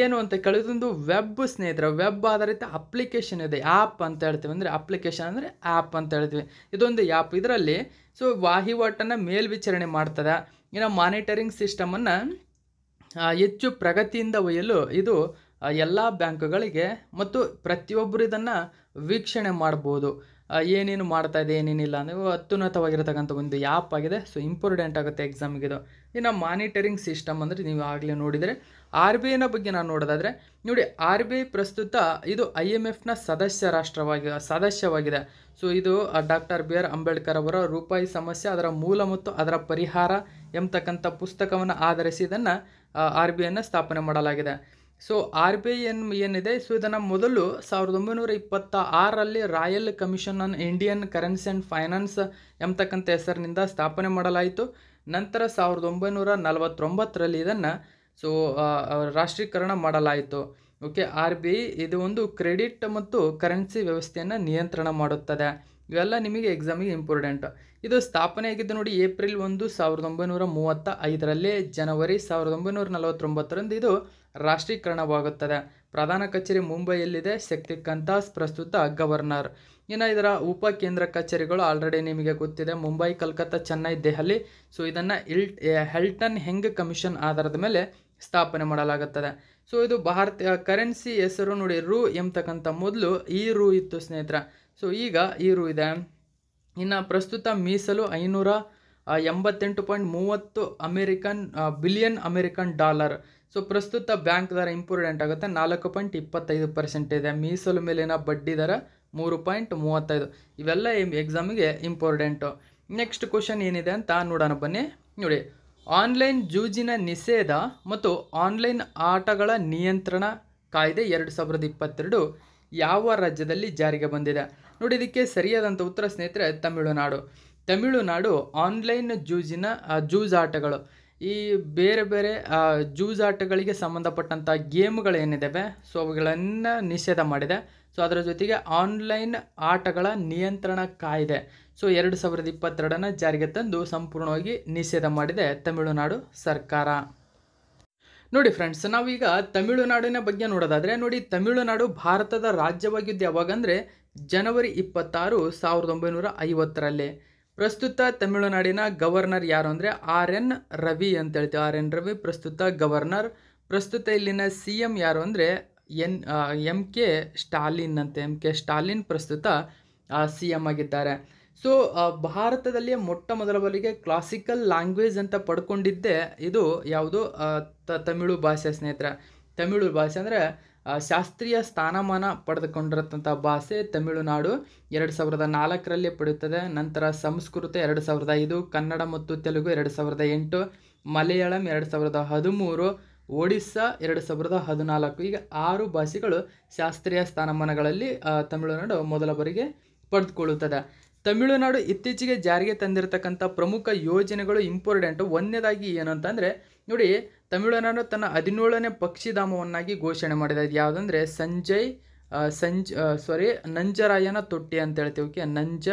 S1: ಏನು ಅಂತ ಕೇಳಿದೊಂದು ವೆಬ್ ಸ್ನೇಹಿತರ ವೆಬ್ ಆಧಾರಿತ ಅಪ್ಲಿಕೇಶನ್ ಇದೆ ಆ್ಯಪ್ ಅಂತ ಹೇಳ್ತೀವಿ ಅಂದರೆ ಅಪ್ಲಿಕೇಶನ್ ಅಂದರೆ ಆ್ಯಪ್ ಅಂತ ಹೇಳ್ತೀವಿ ಇದೊಂದು ಆ್ಯಪ್ ಇದರಲ್ಲಿ ಸೊ ವಹಿವಾಟನ್ನು ಮೇಲ್ವಿಚಾರಣೆ ಮಾಡ್ತದೆ ಇನ್ನು ಮಾನಿಟರಿಂಗ್ ಸಿಸ್ಟಮನ್ನು ಹೆಚ್ಚು ಪ್ರಗತಿಯಿಂದ ಒಯ್ಯಲು ಇದು ಎಲ್ಲ ಬ್ಯಾಂಕುಗಳಿಗೆ ಮತ್ತು ಪ್ರತಿಯೊಬ್ಬರು ಇದನ್ನು ವೀಕ್ಷಣೆ ಮಾಡ್ಬೋದು ಏನೇನು ಮಾಡ್ತಾ ಇದೆ ಏನೇನಿಲ್ಲ ಅಂದರೆ ಅತ್ಯುನ್ನತವಾಗಿರತಕ್ಕಂಥ ಒಂದು ಆ್ಯಪ್ ಆಗಿದೆ ಸೊ ಇಂಪಾರ್ಟೆಂಟ್ ಆಗುತ್ತೆ ಇದು ಇನ್ನು ಮಾನಿಟರಿಂಗ್ ಸಿಸ್ಟಮ್ ಅಂದರೆ ನೀವು ಆಗಲೇ ನೋಡಿದರೆ ಆರ್ ಬಿ ಐನ ಬಗ್ಗೆ ನಾನು ನೋಡೋದಾದರೆ ನೋಡಿ ಆರ್ ಬಿ ಐ ಪ್ರಸ್ತುತ ಇದು ಐ ಎಮ್ ಎಫ್ನ ಸದಸ್ಯ ರಾಷ್ಟ್ರವಾಗಿ ಸದಸ್ಯವಾಗಿದೆ ಸೊ ಇದು ಡಾಕ್ಟರ್ ಬಿ ಆರ್ ಅಂಬೇಡ್ಕರ್ ಅವರ ರೂಪಾಯಿ ಸಮಸ್ಯೆ ಅದರ ಮೂಲ ಮತ್ತು ಅದರ ಪರಿಹಾರ ಎಂಬತಕ್ಕಂಥ ಪುಸ್ತಕವನ್ನು ಆಧರಿಸಿ ಇದನ್ನು ಆರ್ ಬಿ ಐನ ಸ್ಥಾಪನೆ ಮಾಡಲಾಗಿದೆ ಸೊ ಆರ್ ಬಿ ಐ ಎನ್ ಏನಿದೆ ಸೊ ಇದನ್ನು ಮೊದಲು ಸಾವಿರದ ಒಂಬೈನೂರ ಇಪ್ಪತ್ತ ಆರಲ್ಲಿ royal commission on Indian currency and finance ಎಂಬತಕ್ಕಂಥ ಹೆಸರಿನಿಂದ ಸ್ಥಾಪನೆ ಮಾಡಲಾಯಿತು ನಂತರ ಸಾವಿರದ ಒಂಬೈನೂರ ನಲವತ್ತೊಂಬತ್ತರಲ್ಲಿ ಇದನ್ನು ಸೊ ರಾಷ್ಟ್ರೀಕರಣ ಮಾಡಲಾಯಿತು ಓಕೆ ಆರ್ ಬಿ ಐ ಇದು ಒಂದು ಕ್ರೆಡಿಟ್ ಮತ್ತು ಕರೆನ್ಸಿ ವ್ಯವಸ್ಥೆಯನ್ನು ನಿಯಂತ್ರಣ ಮಾಡುತ್ತದೆ ಇವೆಲ್ಲ ನಿಮಗೆ ಎಕ್ಸಾಮಿಗೆ ಇಂಪಾರ್ಟೆಂಟ್ ಇದು ಸ್ಥಾಪನೆ ಆಗಿದ್ದು ನೋಡಿ ಏಪ್ರಿಲ್ ಒಂದು ಸಾವಿರದ ಒಂಬೈನೂರ ಮೂವತ್ತ ಐದರಲ್ಲಿ ಜನವರಿ ಸಾವಿರದ ಒಂಬೈನೂರ ನಲವತ್ತೊಂಬತ್ತರಂದು ಇದು ರಾಷ್ಟ್ರೀಕರಣವಾಗುತ್ತದೆ ಪ್ರಧಾನ ಕಚೇರಿ ಮುಂಬೈಯಲ್ಲಿದೆ ಕಂತಾಸ್ ಪ್ರಸ್ತುತ ಗವರ್ನರ್ ಇನ್ನು ಇದರ ಉಪ ಕೇಂದ್ರ ಕಚೇರಿಗಳು ಆಲ್ರೆಡಿ ನಿಮಗೆ ಗೊತ್ತಿದೆ ಮುಂಬೈ ಕಲ್ಕತ್ತಾ ಚೆನ್ನೈ ದೆಹಲಿ ಸೊ ಇದನ್ನು ಇಲ್ಟ್ ಹೆಲ್ಟನ್ ಹೆಂಗ್ ಕಮಿಷನ್ ಆಧಾರದ ಮೇಲೆ ಸ್ಥಾಪನೆ ಮಾಡಲಾಗುತ್ತದೆ ಸೊ ಇದು ಭಾರತೀಯ ಕರೆನ್ಸಿ ಹೆಸರು ನೋಡಿ ರೂ ಎಂಬತಕ್ಕಂಥ ಮೊದಲು ಈ ರೂ ಇತ್ತು ಸ್ನೇಹಿತರ ಸೊ ಈಗ ಈ ರೂ ಇದೆ ಇನ್ನು ಪ್ರಸ್ತುತ ಮೀಸಲು ಐನೂರ ಎಂಬತ್ತೆಂಟು ಪಾಯಿಂಟ್ ಮೂವತ್ತು American billion American dollar so ಪ್ರಸ್ತುತ ಬ್ಯಾಂಕ್ ದರ ಇಂಪ್ರೂವ್ಮೆಂಟ್ ಆಗುತ್ತೆ ನಾಲ್ಕು ಪಾಯಿಂಟ್ ಇಪ್ಪತ್ತೈದು ಪರ್ಸೆಂಟ್ ಇದೆ ಮೀಸಲು ಮೇಲಿನ ಬಡ್ಡಿ ದರ ಮೂರು ಪಾಯಿಂಟ್ ಮೂವತ್ತೈದು ಇವೆಲ್ಲ ಎಕ್ಸಾಮಿಗೆ ಇಂಪಾರ್ಟೆಂಟು ನೆಕ್ಸ್ಟ್ ಕ್ವಶನ್ ಏನಿದೆ ಅಂತ ನೋಡೋಣ ಬನ್ನಿ ನೋಡಿ ಆನ್ಲೈನ್ ಜೂಜಿನ ನಿಷೇಧ ಮತ್ತು ಆನ್ಲೈನ್ ಆಟಗಳ ನಿಯಂತ್ರಣ ಕಾಯ್ದೆ ಎರಡು ಸಾವಿರದ ಇಪ್ಪತ್ತೆರಡು ಯಾವ ರಾಜ್ಯದಲ್ಲಿ ಜಾರಿಗೆ ಬಂದಿದೆ ನೋಡಿ ಇದಕ್ಕೆ ಸರಿಯಾದಂಥ ಉತ್ತರ ಸ್ನೇಹಿತರೆ ತಮಿಳುನಾಡು ತಮಿಳುನಾಡು ಆನ್ಲೈನ್ ಜೂಜಿನ ಜೂಜ್ ಆಟಗಳು ಈ ಬೇರೆ ಬೇರೆ ಜೂಜಾಟಗಳಿಗೆ ಸಂಬಂಧಪಟ್ಟಂಥ ಗೇಮ್ಗಳೇನಿದ್ದಾವೆ ಸೊ ಅವುಗಳನ್ನು ನಿಷೇಧ ಮಾಡಿದೆ ಸೊ ಅದರ ಜೊತೆಗೆ ಆನ್ಲೈನ್ ಆಟಗಳ ನಿಯಂತ್ರಣ ಕಾಯ್ದೆ ಸೊ ಎರಡು ಸಾವಿರದ ಇಪ್ಪತ್ತೆರಡನ್ನು ಜಾರಿಗೆ ತಂದು ಸಂಪೂರ್ಣವಾಗಿ ನಿಷೇಧ ಮಾಡಿದೆ ತಮಿಳುನಾಡು ಸರ್ಕಾರ ನೋಡಿ ಫ್ರೆಂಡ್ಸ್ ನಾವೀಗ ತಮಿಳುನಾಡಿನ ಬಗ್ಗೆ ನೋಡೋದಾದರೆ ನೋಡಿ ತಮಿಳುನಾಡು ಭಾರತದ ರಾಜ್ಯವಾಗಿದ್ದು ಯಾವಾಗಂದರೆ ಜನವರಿ ಇಪ್ಪತ್ತಾರು ಸಾವಿರದ ಒಂಬೈನೂರ ಐವತ್ತರಲ್ಲಿ ಪ್ರಸ್ತುತ ತಮಿಳುನಾಡಿನ ಗವರ್ನರ್ ಯಾರು ಅಂದರೆ ಆರ್ ಎನ್ ರವಿ ಅಂತ ಹೇಳ್ತೀವಿ ಆರ್ ಎನ್ ರವಿ ಪ್ರಸ್ತುತ ಗವರ್ನರ್ ಪ್ರಸ್ತುತ ಇಲ್ಲಿನ ಸಿ ಎಮ್ ಯಾರು ಅಂದರೆ ಎನ್ ಎಮ್ ಕೆ ಸ್ಟಾಲಿನ್ ಅಂತ ಎಮ್ ಕೆ ಸ್ಟಾಲಿನ್ ಪ್ರಸ್ತುತ ಸಿ ಎಮ್ ಆಗಿದ್ದಾರೆ ಸೊ ಭಾರತದಲ್ಲಿ ಮೊಟ್ಟ ಮೊದಲ ಬಾರಿಗೆ ಕ್ಲಾಸಿಕಲ್ ಲ್ಯಾಂಗ್ವೇಜ್ ಅಂತ ಪಡ್ಕೊಂಡಿದ್ದೆ ಇದು ಯಾವುದು ತಮಿಳು ಭಾಷೆ ಸ್ನೇಹಿತರೆ ತಮಿಳು ಭಾಷೆ ಅಂದರೆ ಶಾಸ್ತ್ರೀಯ ಸ್ಥಾನಮಾನ ಪಡೆದುಕೊಂಡಿರತಕ್ಕಂಥ ಭಾಷೆ ತಮಿಳುನಾಡು ಎರಡು ಸಾವಿರದ ನಾಲ್ಕರಲ್ಲಿ ಪಡೆಯುತ್ತದೆ ನಂತರ ಸಂಸ್ಕೃತ ಎರಡು ಸಾವಿರದ ಐದು ಕನ್ನಡ ಮತ್ತು ತೆಲುಗು ಎರಡು ಸಾವಿರದ ಎಂಟು ಮಲಯಾಳಂ ಎರಡು ಸಾವಿರದ ಹದಿಮೂರು ಒಡಿಸ್ಸಾ ಎರಡು ಸಾವಿರದ ಹದಿನಾಲ್ಕು ಈಗ ಆರು ಭಾಷೆಗಳು ಶಾಸ್ತ್ರೀಯ ಸ್ಥಾನಮಾನಗಳಲ್ಲಿ ತಮಿಳುನಾಡು ಮೊದಲ ಬಾರಿಗೆ ಪಡೆದುಕೊಳ್ಳುತ್ತದೆ ತಮಿಳುನಾಡು ಇತ್ತೀಚೆಗೆ ಜಾರಿಗೆ ತಂದಿರತಕ್ಕಂಥ ಪ್ರಮುಖ ಯೋಜನೆಗಳು ಇಂಪಾರ್ಟೆಂಟು ಒಂದನೇದಾಗಿ ಏನು ಅಂತಂದರೆ ನೋಡಿ ತಮಿಳುನಾಡು ತನ್ನ ಹದಿನೇಳನೇ ಪಕ್ಷಿಧಾಮವನ್ನಾಗಿ ಘೋಷಣೆ ಮಾಡಿದೆ ಅದು ಯಾವುದಂದರೆ ಸಂಜಯ್ ಸಂಜ್ ಸಾರಿ ನಂಜರಾಯನ ತೊಟ್ಟಿ ಅಂತ ಹೇಳ್ತೀವಿ ಓಕೆ ನಂಜ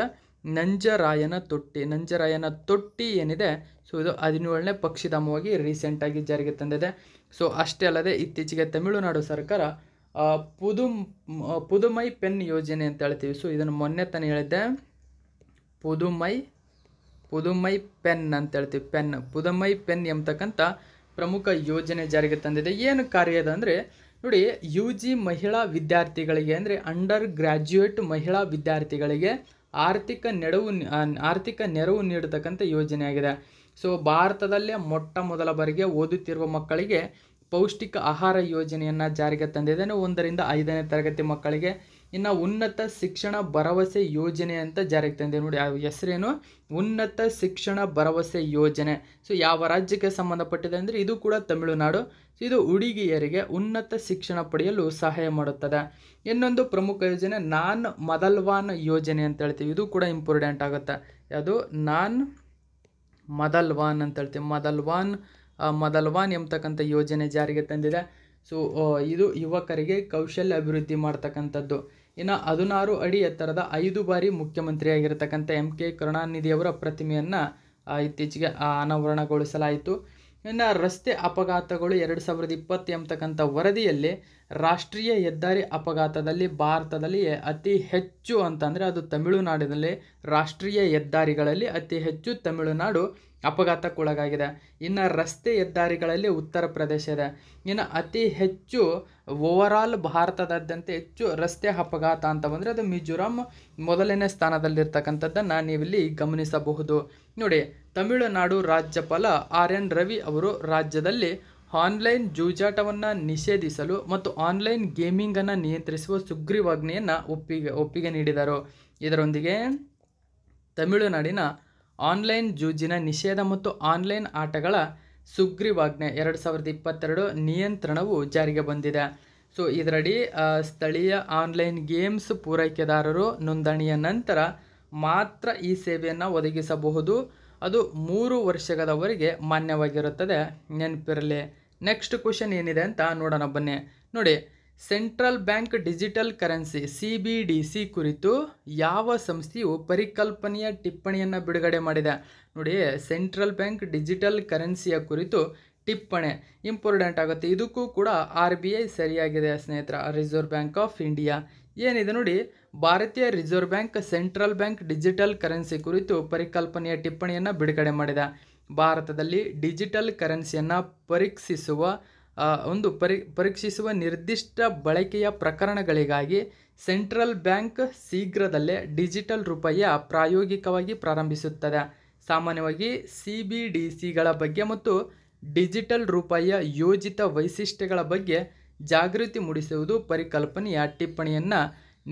S1: ನಂಜರಾಯನ ತೊಟ್ಟಿ ನಂಜರಾಯನ ತೊಟ್ಟಿ ಏನಿದೆ ಸೊ ಇದು ಹದಿನೇಳನೇ ಪಕ್ಷಿಧಾಮವಾಗಿ ರೀಸೆಂಟಾಗಿ ಜಾರಿಗೆ ತಂದಿದೆ ಸೊ ಅಷ್ಟೇ ಅಲ್ಲದೆ ಇತ್ತೀಚೆಗೆ ತಮಿಳುನಾಡು ಸರ್ಕಾರ ಪುದು ಪುದುಮೈ ಪೆನ್ ಯೋಜನೆ ಅಂತ ಹೇಳ್ತೀವಿ ಸೊ ಇದನ್ನು ಮೊನ್ನೆ ತಾನೆ ಹೇಳಿದ್ದೆ ಪುದುಮೈ ಪುದುಮೈ ಪೆನ್ ಅಂತ ಹೇಳ್ತೀವಿ ಪೆನ್ ಪುದುಮೈ ಪೆನ್ ಎಂಬತಕ್ಕಂಥ ಪ್ರಮುಖ ಯೋಜನೆ ಜಾರಿಗೆ ತಂದಿದೆ ಏನು ಕಾರ್ಯ ಇದೆ ಅಂದರೆ ನೋಡಿ ಯು ಜಿ ಮಹಿಳಾ ವಿದ್ಯಾರ್ಥಿಗಳಿಗೆ ಅಂದರೆ ಅಂಡರ್ ಗ್ರ್ಯಾಜುಯೇಟ್ ಮಹಿಳಾ ವಿದ್ಯಾರ್ಥಿಗಳಿಗೆ ಆರ್ಥಿಕ ನೆರವು ಆರ್ಥಿಕ ನೆರವು ನೀಡತಕ್ಕಂಥ ಯೋಜನೆಯಾಗಿದೆ ಸೊ ಭಾರತದಲ್ಲೇ ಮೊಟ್ಟ ಮೊದಲ ಬಾರಿಗೆ ಓದುತ್ತಿರುವ ಮಕ್ಕಳಿಗೆ ಪೌಷ್ಟಿಕ ಆಹಾರ ಯೋಜನೆಯನ್ನು ಜಾರಿಗೆ ತಂದಿದ್ದೇನೆ ಒಂದರಿಂದ ಐದನೇ ತರಗತಿ ಮಕ್ಕಳಿಗೆ ಇನ್ನು ಉನ್ನತ ಶಿಕ್ಷಣ ಭರವಸೆ ಯೋಜನೆ ಅಂತ ಜಾರಿಗೆ ತಂದೆ ನೋಡಿ ಆ ಹೆಸರೇನು ಉನ್ನತ ಶಿಕ್ಷಣ ಭರವಸೆ ಯೋಜನೆ ಸೊ ಯಾವ ರಾಜ್ಯಕ್ಕೆ ಸಂಬಂಧಪಟ್ಟಿದೆ ಅಂದರೆ ಇದು ಕೂಡ ತಮಿಳುನಾಡು ಇದು ಹುಡುಗಿಯರಿಗೆ ಉನ್ನತ ಶಿಕ್ಷಣ ಪಡೆಯಲು ಸಹಾಯ ಮಾಡುತ್ತದೆ ಇನ್ನೊಂದು ಪ್ರಮುಖ ಯೋಜನೆ ನಾನ್ ಮದಲ್ವಾನ್ ಯೋಜನೆ ಅಂತ ಹೇಳ್ತೀವಿ ಇದು ಕೂಡ ಇಂಪಾರ್ಟೆಂಟ್ ಆಗುತ್ತೆ ಅದು ನಾನ್ ಮದಲ್ವಾನ್ ಅಂತ ಹೇಳ್ತೀವಿ ಮದಲ್ವಾನ್ ಮದಲ್ವಾನ್ ಎಂಬತಕ್ಕಂಥ ಯೋಜನೆ ಜಾರಿಗೆ ತಂದಿದೆ ಸೊ ಇದು ಯುವಕರಿಗೆ ಕೌಶಲ್ಯ ಅಭಿವೃದ್ಧಿ ಮಾಡ್ತಕ್ಕಂಥದ್ದು ಇನ್ನು ಹದಿನಾರು ಅಡಿ ಎತ್ತರದ ಐದು ಬಾರಿ ಮುಖ್ಯಮಂತ್ರಿಯಾಗಿರ್ತಕ್ಕಂಥ ಎಂ ಕೆ ಕರುಣಾನಿಧಿಯವರ ಪ್ರತಿಮೆಯನ್ನು ಇತ್ತೀಚೆಗೆ ಅನಾವರಣಗೊಳಿಸಲಾಯಿತು ಇನ್ನು ರಸ್ತೆ ಅಪಘಾತಗಳು ಎರಡು ಸಾವಿರದ ಇಪ್ಪತ್ತು ಎಂಬತಕ್ಕಂಥ ವರದಿಯಲ್ಲಿ ರಾಷ್ಟ್ರೀಯ ಹೆದ್ದಾರಿ ಅಪಘಾತದಲ್ಲಿ ಭಾರತದಲ್ಲಿ ಅತಿ ಹೆಚ್ಚು ಅಂತಂದರೆ ಅದು ತಮಿಳುನಾಡಿನಲ್ಲಿ ರಾಷ್ಟ್ರೀಯ ಹೆದ್ದಾರಿಗಳಲ್ಲಿ ಅತಿ ಹೆಚ್ಚು ತಮಿಳುನಾಡು ಅಪಘಾತಕ್ಕೊಳಗಾಗಿದೆ ಇನ್ನು ರಸ್ತೆ ಹೆದ್ದಾರಿಗಳಲ್ಲಿ ಉತ್ತರ ಪ್ರದೇಶ ಇದೆ ಇನ್ನು ಅತಿ ಹೆಚ್ಚು ಓವರಾಲ್ ಭಾರತದಾದ್ಯಂತ ಹೆಚ್ಚು ರಸ್ತೆ ಅಪಘಾತ ಅಂತ ಬಂದರೆ ಅದು ಮಿಜೋರಾಂ ಮೊದಲನೇ ಸ್ಥಾನದಲ್ಲಿರ್ತಕ್ಕಂಥದ್ದನ್ನು ನೀವಿಲ್ಲಿ ಗಮನಿಸಬಹುದು ನೋಡಿ ತಮಿಳುನಾಡು ರಾಜ್ಯಪಾಲ ಆರ್ ಎನ್ ರವಿ ಅವರು ರಾಜ್ಯದಲ್ಲಿ ಆನ್ಲೈನ್ ಜೂಜಾಟವನ್ನು ನಿಷೇಧಿಸಲು ಮತ್ತು ಆನ್ಲೈನ್ ಗೇಮಿಂಗನ್ನು ನಿಯಂತ್ರಿಸುವ ಸುಗ್ರೀವಾಜ್ಞೆಯನ್ನು ಒಪ್ಪಿಗೆ ಒಪ್ಪಿಗೆ ನೀಡಿದರು ಇದರೊಂದಿಗೆ ತಮಿಳುನಾಡಿನ ಆನ್ಲೈನ್ ಜೂಜಿನ ನಿಷೇಧ ಮತ್ತು ಆನ್ಲೈನ್ ಆಟಗಳ ಸುಗ್ರೀವಾಜ್ಞೆ ಎರಡು ಸಾವಿರದ ಇಪ್ಪತ್ತೆರಡು ನಿಯಂತ್ರಣವು ಜಾರಿಗೆ ಬಂದಿದೆ ಸೊ ಇದರಡಿ ಸ್ಥಳೀಯ ಆನ್ಲೈನ್ ಗೇಮ್ಸ್ ಪೂರೈಕೆದಾರರು ನೋಂದಣಿಯ ನಂತರ ಮಾತ್ರ ಈ ಸೇವೆಯನ್ನು ಒದಗಿಸಬಹುದು ಅದು ಮೂರು ವರ್ಷಗಳವರೆಗೆ ಮಾನ್ಯವಾಗಿರುತ್ತದೆ ನೆನಪಿರಲಿ ನೆಕ್ಸ್ಟ್ ಕ್ವಶನ್ ಏನಿದೆ ಅಂತ ನೋಡೋಣ ಬನ್ನಿ ನೋಡಿ central bank digital currency C B D C ಕುರಿತು ಯಾವ ಸಂಸ್ಥೆಯು ಪರಿಕಲ್ಪನೆಯ ಟಿಪ್ಪಣಿಯನ್ನು ಬಿಡುಗಡೆ ಮಾಡಿದೆ ನೋಡಿ ಸೆಂಟ್ರಲ್ ಬ್ಯಾಂಕ್ ಡಿಜಿಟಲ್ ಕರೆನ್ಸಿಯ ಕುರಿತು ಟಿಪ್ಪಣಿ ಇಂಪಾರ್ಟೆಂಟ್ ಆಗುತ್ತೆ ಇದಕ್ಕೂ ಕೂಡ ಆರ್ ಬಿ ಐ ಸರಿಯಾಗಿದೆ ಸ್ನೇಹಿತರ ರಿಸರ್ವ್ ಬ್ಯಾಂಕ್ ಆಫ್ ಇಂಡಿಯಾ ಏನಿದೆ ನೋಡಿ ಭಾರತೀಯ reserve bank central bank digital currency ಕುರಿತು ಪರಿಕಲ್ಪನೆಯ ಟಿಪ್ಪಣಿಯನ್ನು ಬಿಡುಗಡೆ ಮಾಡಿದ ಭಾರತದಲ್ಲಿ ಡಿಜಿಟಲ್ ಕರೆನ್ಸಿಯನ್ನು ಪರೀಕ್ಷಿಸುವ ಒಂದು ಪರಿ ಪರೀಕ್ಷಿಸುವ ನಿರ್ದಿಷ್ಟ ಬಳಕೆಯ ಪ್ರಕರಣಗಳಿಗಾಗಿ ಸೆಂಟ್ರಲ್ ಬ್ಯಾಂಕ್ ಶೀಘ್ರದಲ್ಲೇ ಡಿಜಿಟಲ್ ರೂಪಾಯಿಯ ಪ್ರಾಯೋಗಿಕವಾಗಿ ಪ್ರಾರಂಭಿಸುತ್ತದೆ ಸಾಮಾನ್ಯವಾಗಿ ಸಿ ಬಿ ಡಿ ಸಿಗಳ ಬಗ್ಗೆ ಮತ್ತು ಡಿಜಿಟಲ್ ರೂಪಾಯಿಯ ಯೋಜಿತ ವೈಶಿಷ್ಟ್ಯಗಳ ಬಗ್ಗೆ ಜಾಗೃತಿ ಮೂಡಿಸುವುದು ಪರಿಕಲ್ಪನೆಯ ಟಿಪ್ಪಣಿಯನ್ನು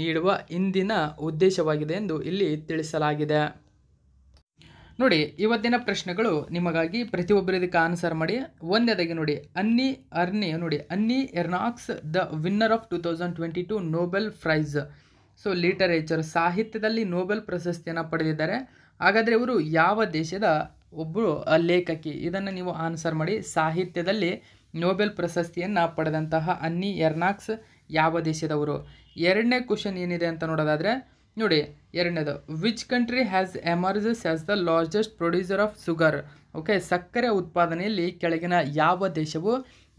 S1: ನೀಡುವ ಇಂದಿನ ಉದ್ದೇಶವಾಗಿದೆ ಎಂದು ಇಲ್ಲಿ ತಿಳಿಸಲಾಗಿದೆ ನೋಡಿ ಇವತ್ತಿನ ಪ್ರಶ್ನೆಗಳು ನಿಮಗಾಗಿ ಪ್ರತಿಯೊಬ್ಬರಿದಕ್ಕೆ ಆನ್ಸರ್ ಮಾಡಿ ಒಂದೇದಾಗಿ ನೋಡಿ ಅನ್ನಿ ಅರ್ನಿ ನೋಡಿ Annie Ernaux the winner of two thousand twenty two Nobel prize so literature ಸಾಹಿತ್ಯದಲ್ಲಿ ನೋಬೆಲ್ ಪ್ರಶಸ್ತಿಯನ್ನು ಪಡೆದಿದ್ದಾರೆ ಹಾಗಾದರೆ ಇವರು ಯಾವ ದೇಶದ ಒಬ್ಬರು ಲೇಖಕಿ ಇದನ್ನು ನೀವು ಆನ್ಸರ್ ಮಾಡಿ ಸಾಹಿತ್ಯದಲ್ಲಿ ನೋಬೆಲ್ ಪ್ರಶಸ್ತಿಯನ್ನು ಪಡೆದಂತಹ ಅನ್ನಿ ಎರ್ನಾಕ್ಸ್ ಯಾವ ದೇಶದವರು ಎರಡನೇ ಕ್ವಶನ್ ಏನಿದೆ ಅಂತ ನೋಡೋದಾದರೆ ನೋಡಿ ಎರಡನೇದು which country has emerges as the largest producer of sugar okay ಸಕ್ಕರೆ ಉತ್ಪಾದನೆಯಲ್ಲಿ ಕೆಳಗಿನ ಯಾವ ದೇಶವು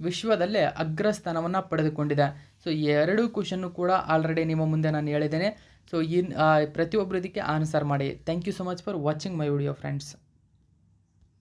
S1: ವಿಶ್ವದಲ್ಲೇ ಅಗ್ರಸ್ಥಾನವನ್ನು ಪಡೆದುಕೊಂಡಿದೆ ಸೊ ಎರಡು ಕ್ವಶನ್ನು ಕೂಡ ಆಲ್ರೆಡಿ ನಿಮ್ಮ ಮುಂದೆ ನಾನು ಹೇಳಿದ್ದೇನೆ ಸೊ ಇನ್ ಪ್ರತಿಯೊಬ್ಬರು ಆನ್ಸರ್ ಮಾಡಿ thank you so much for watching my video friends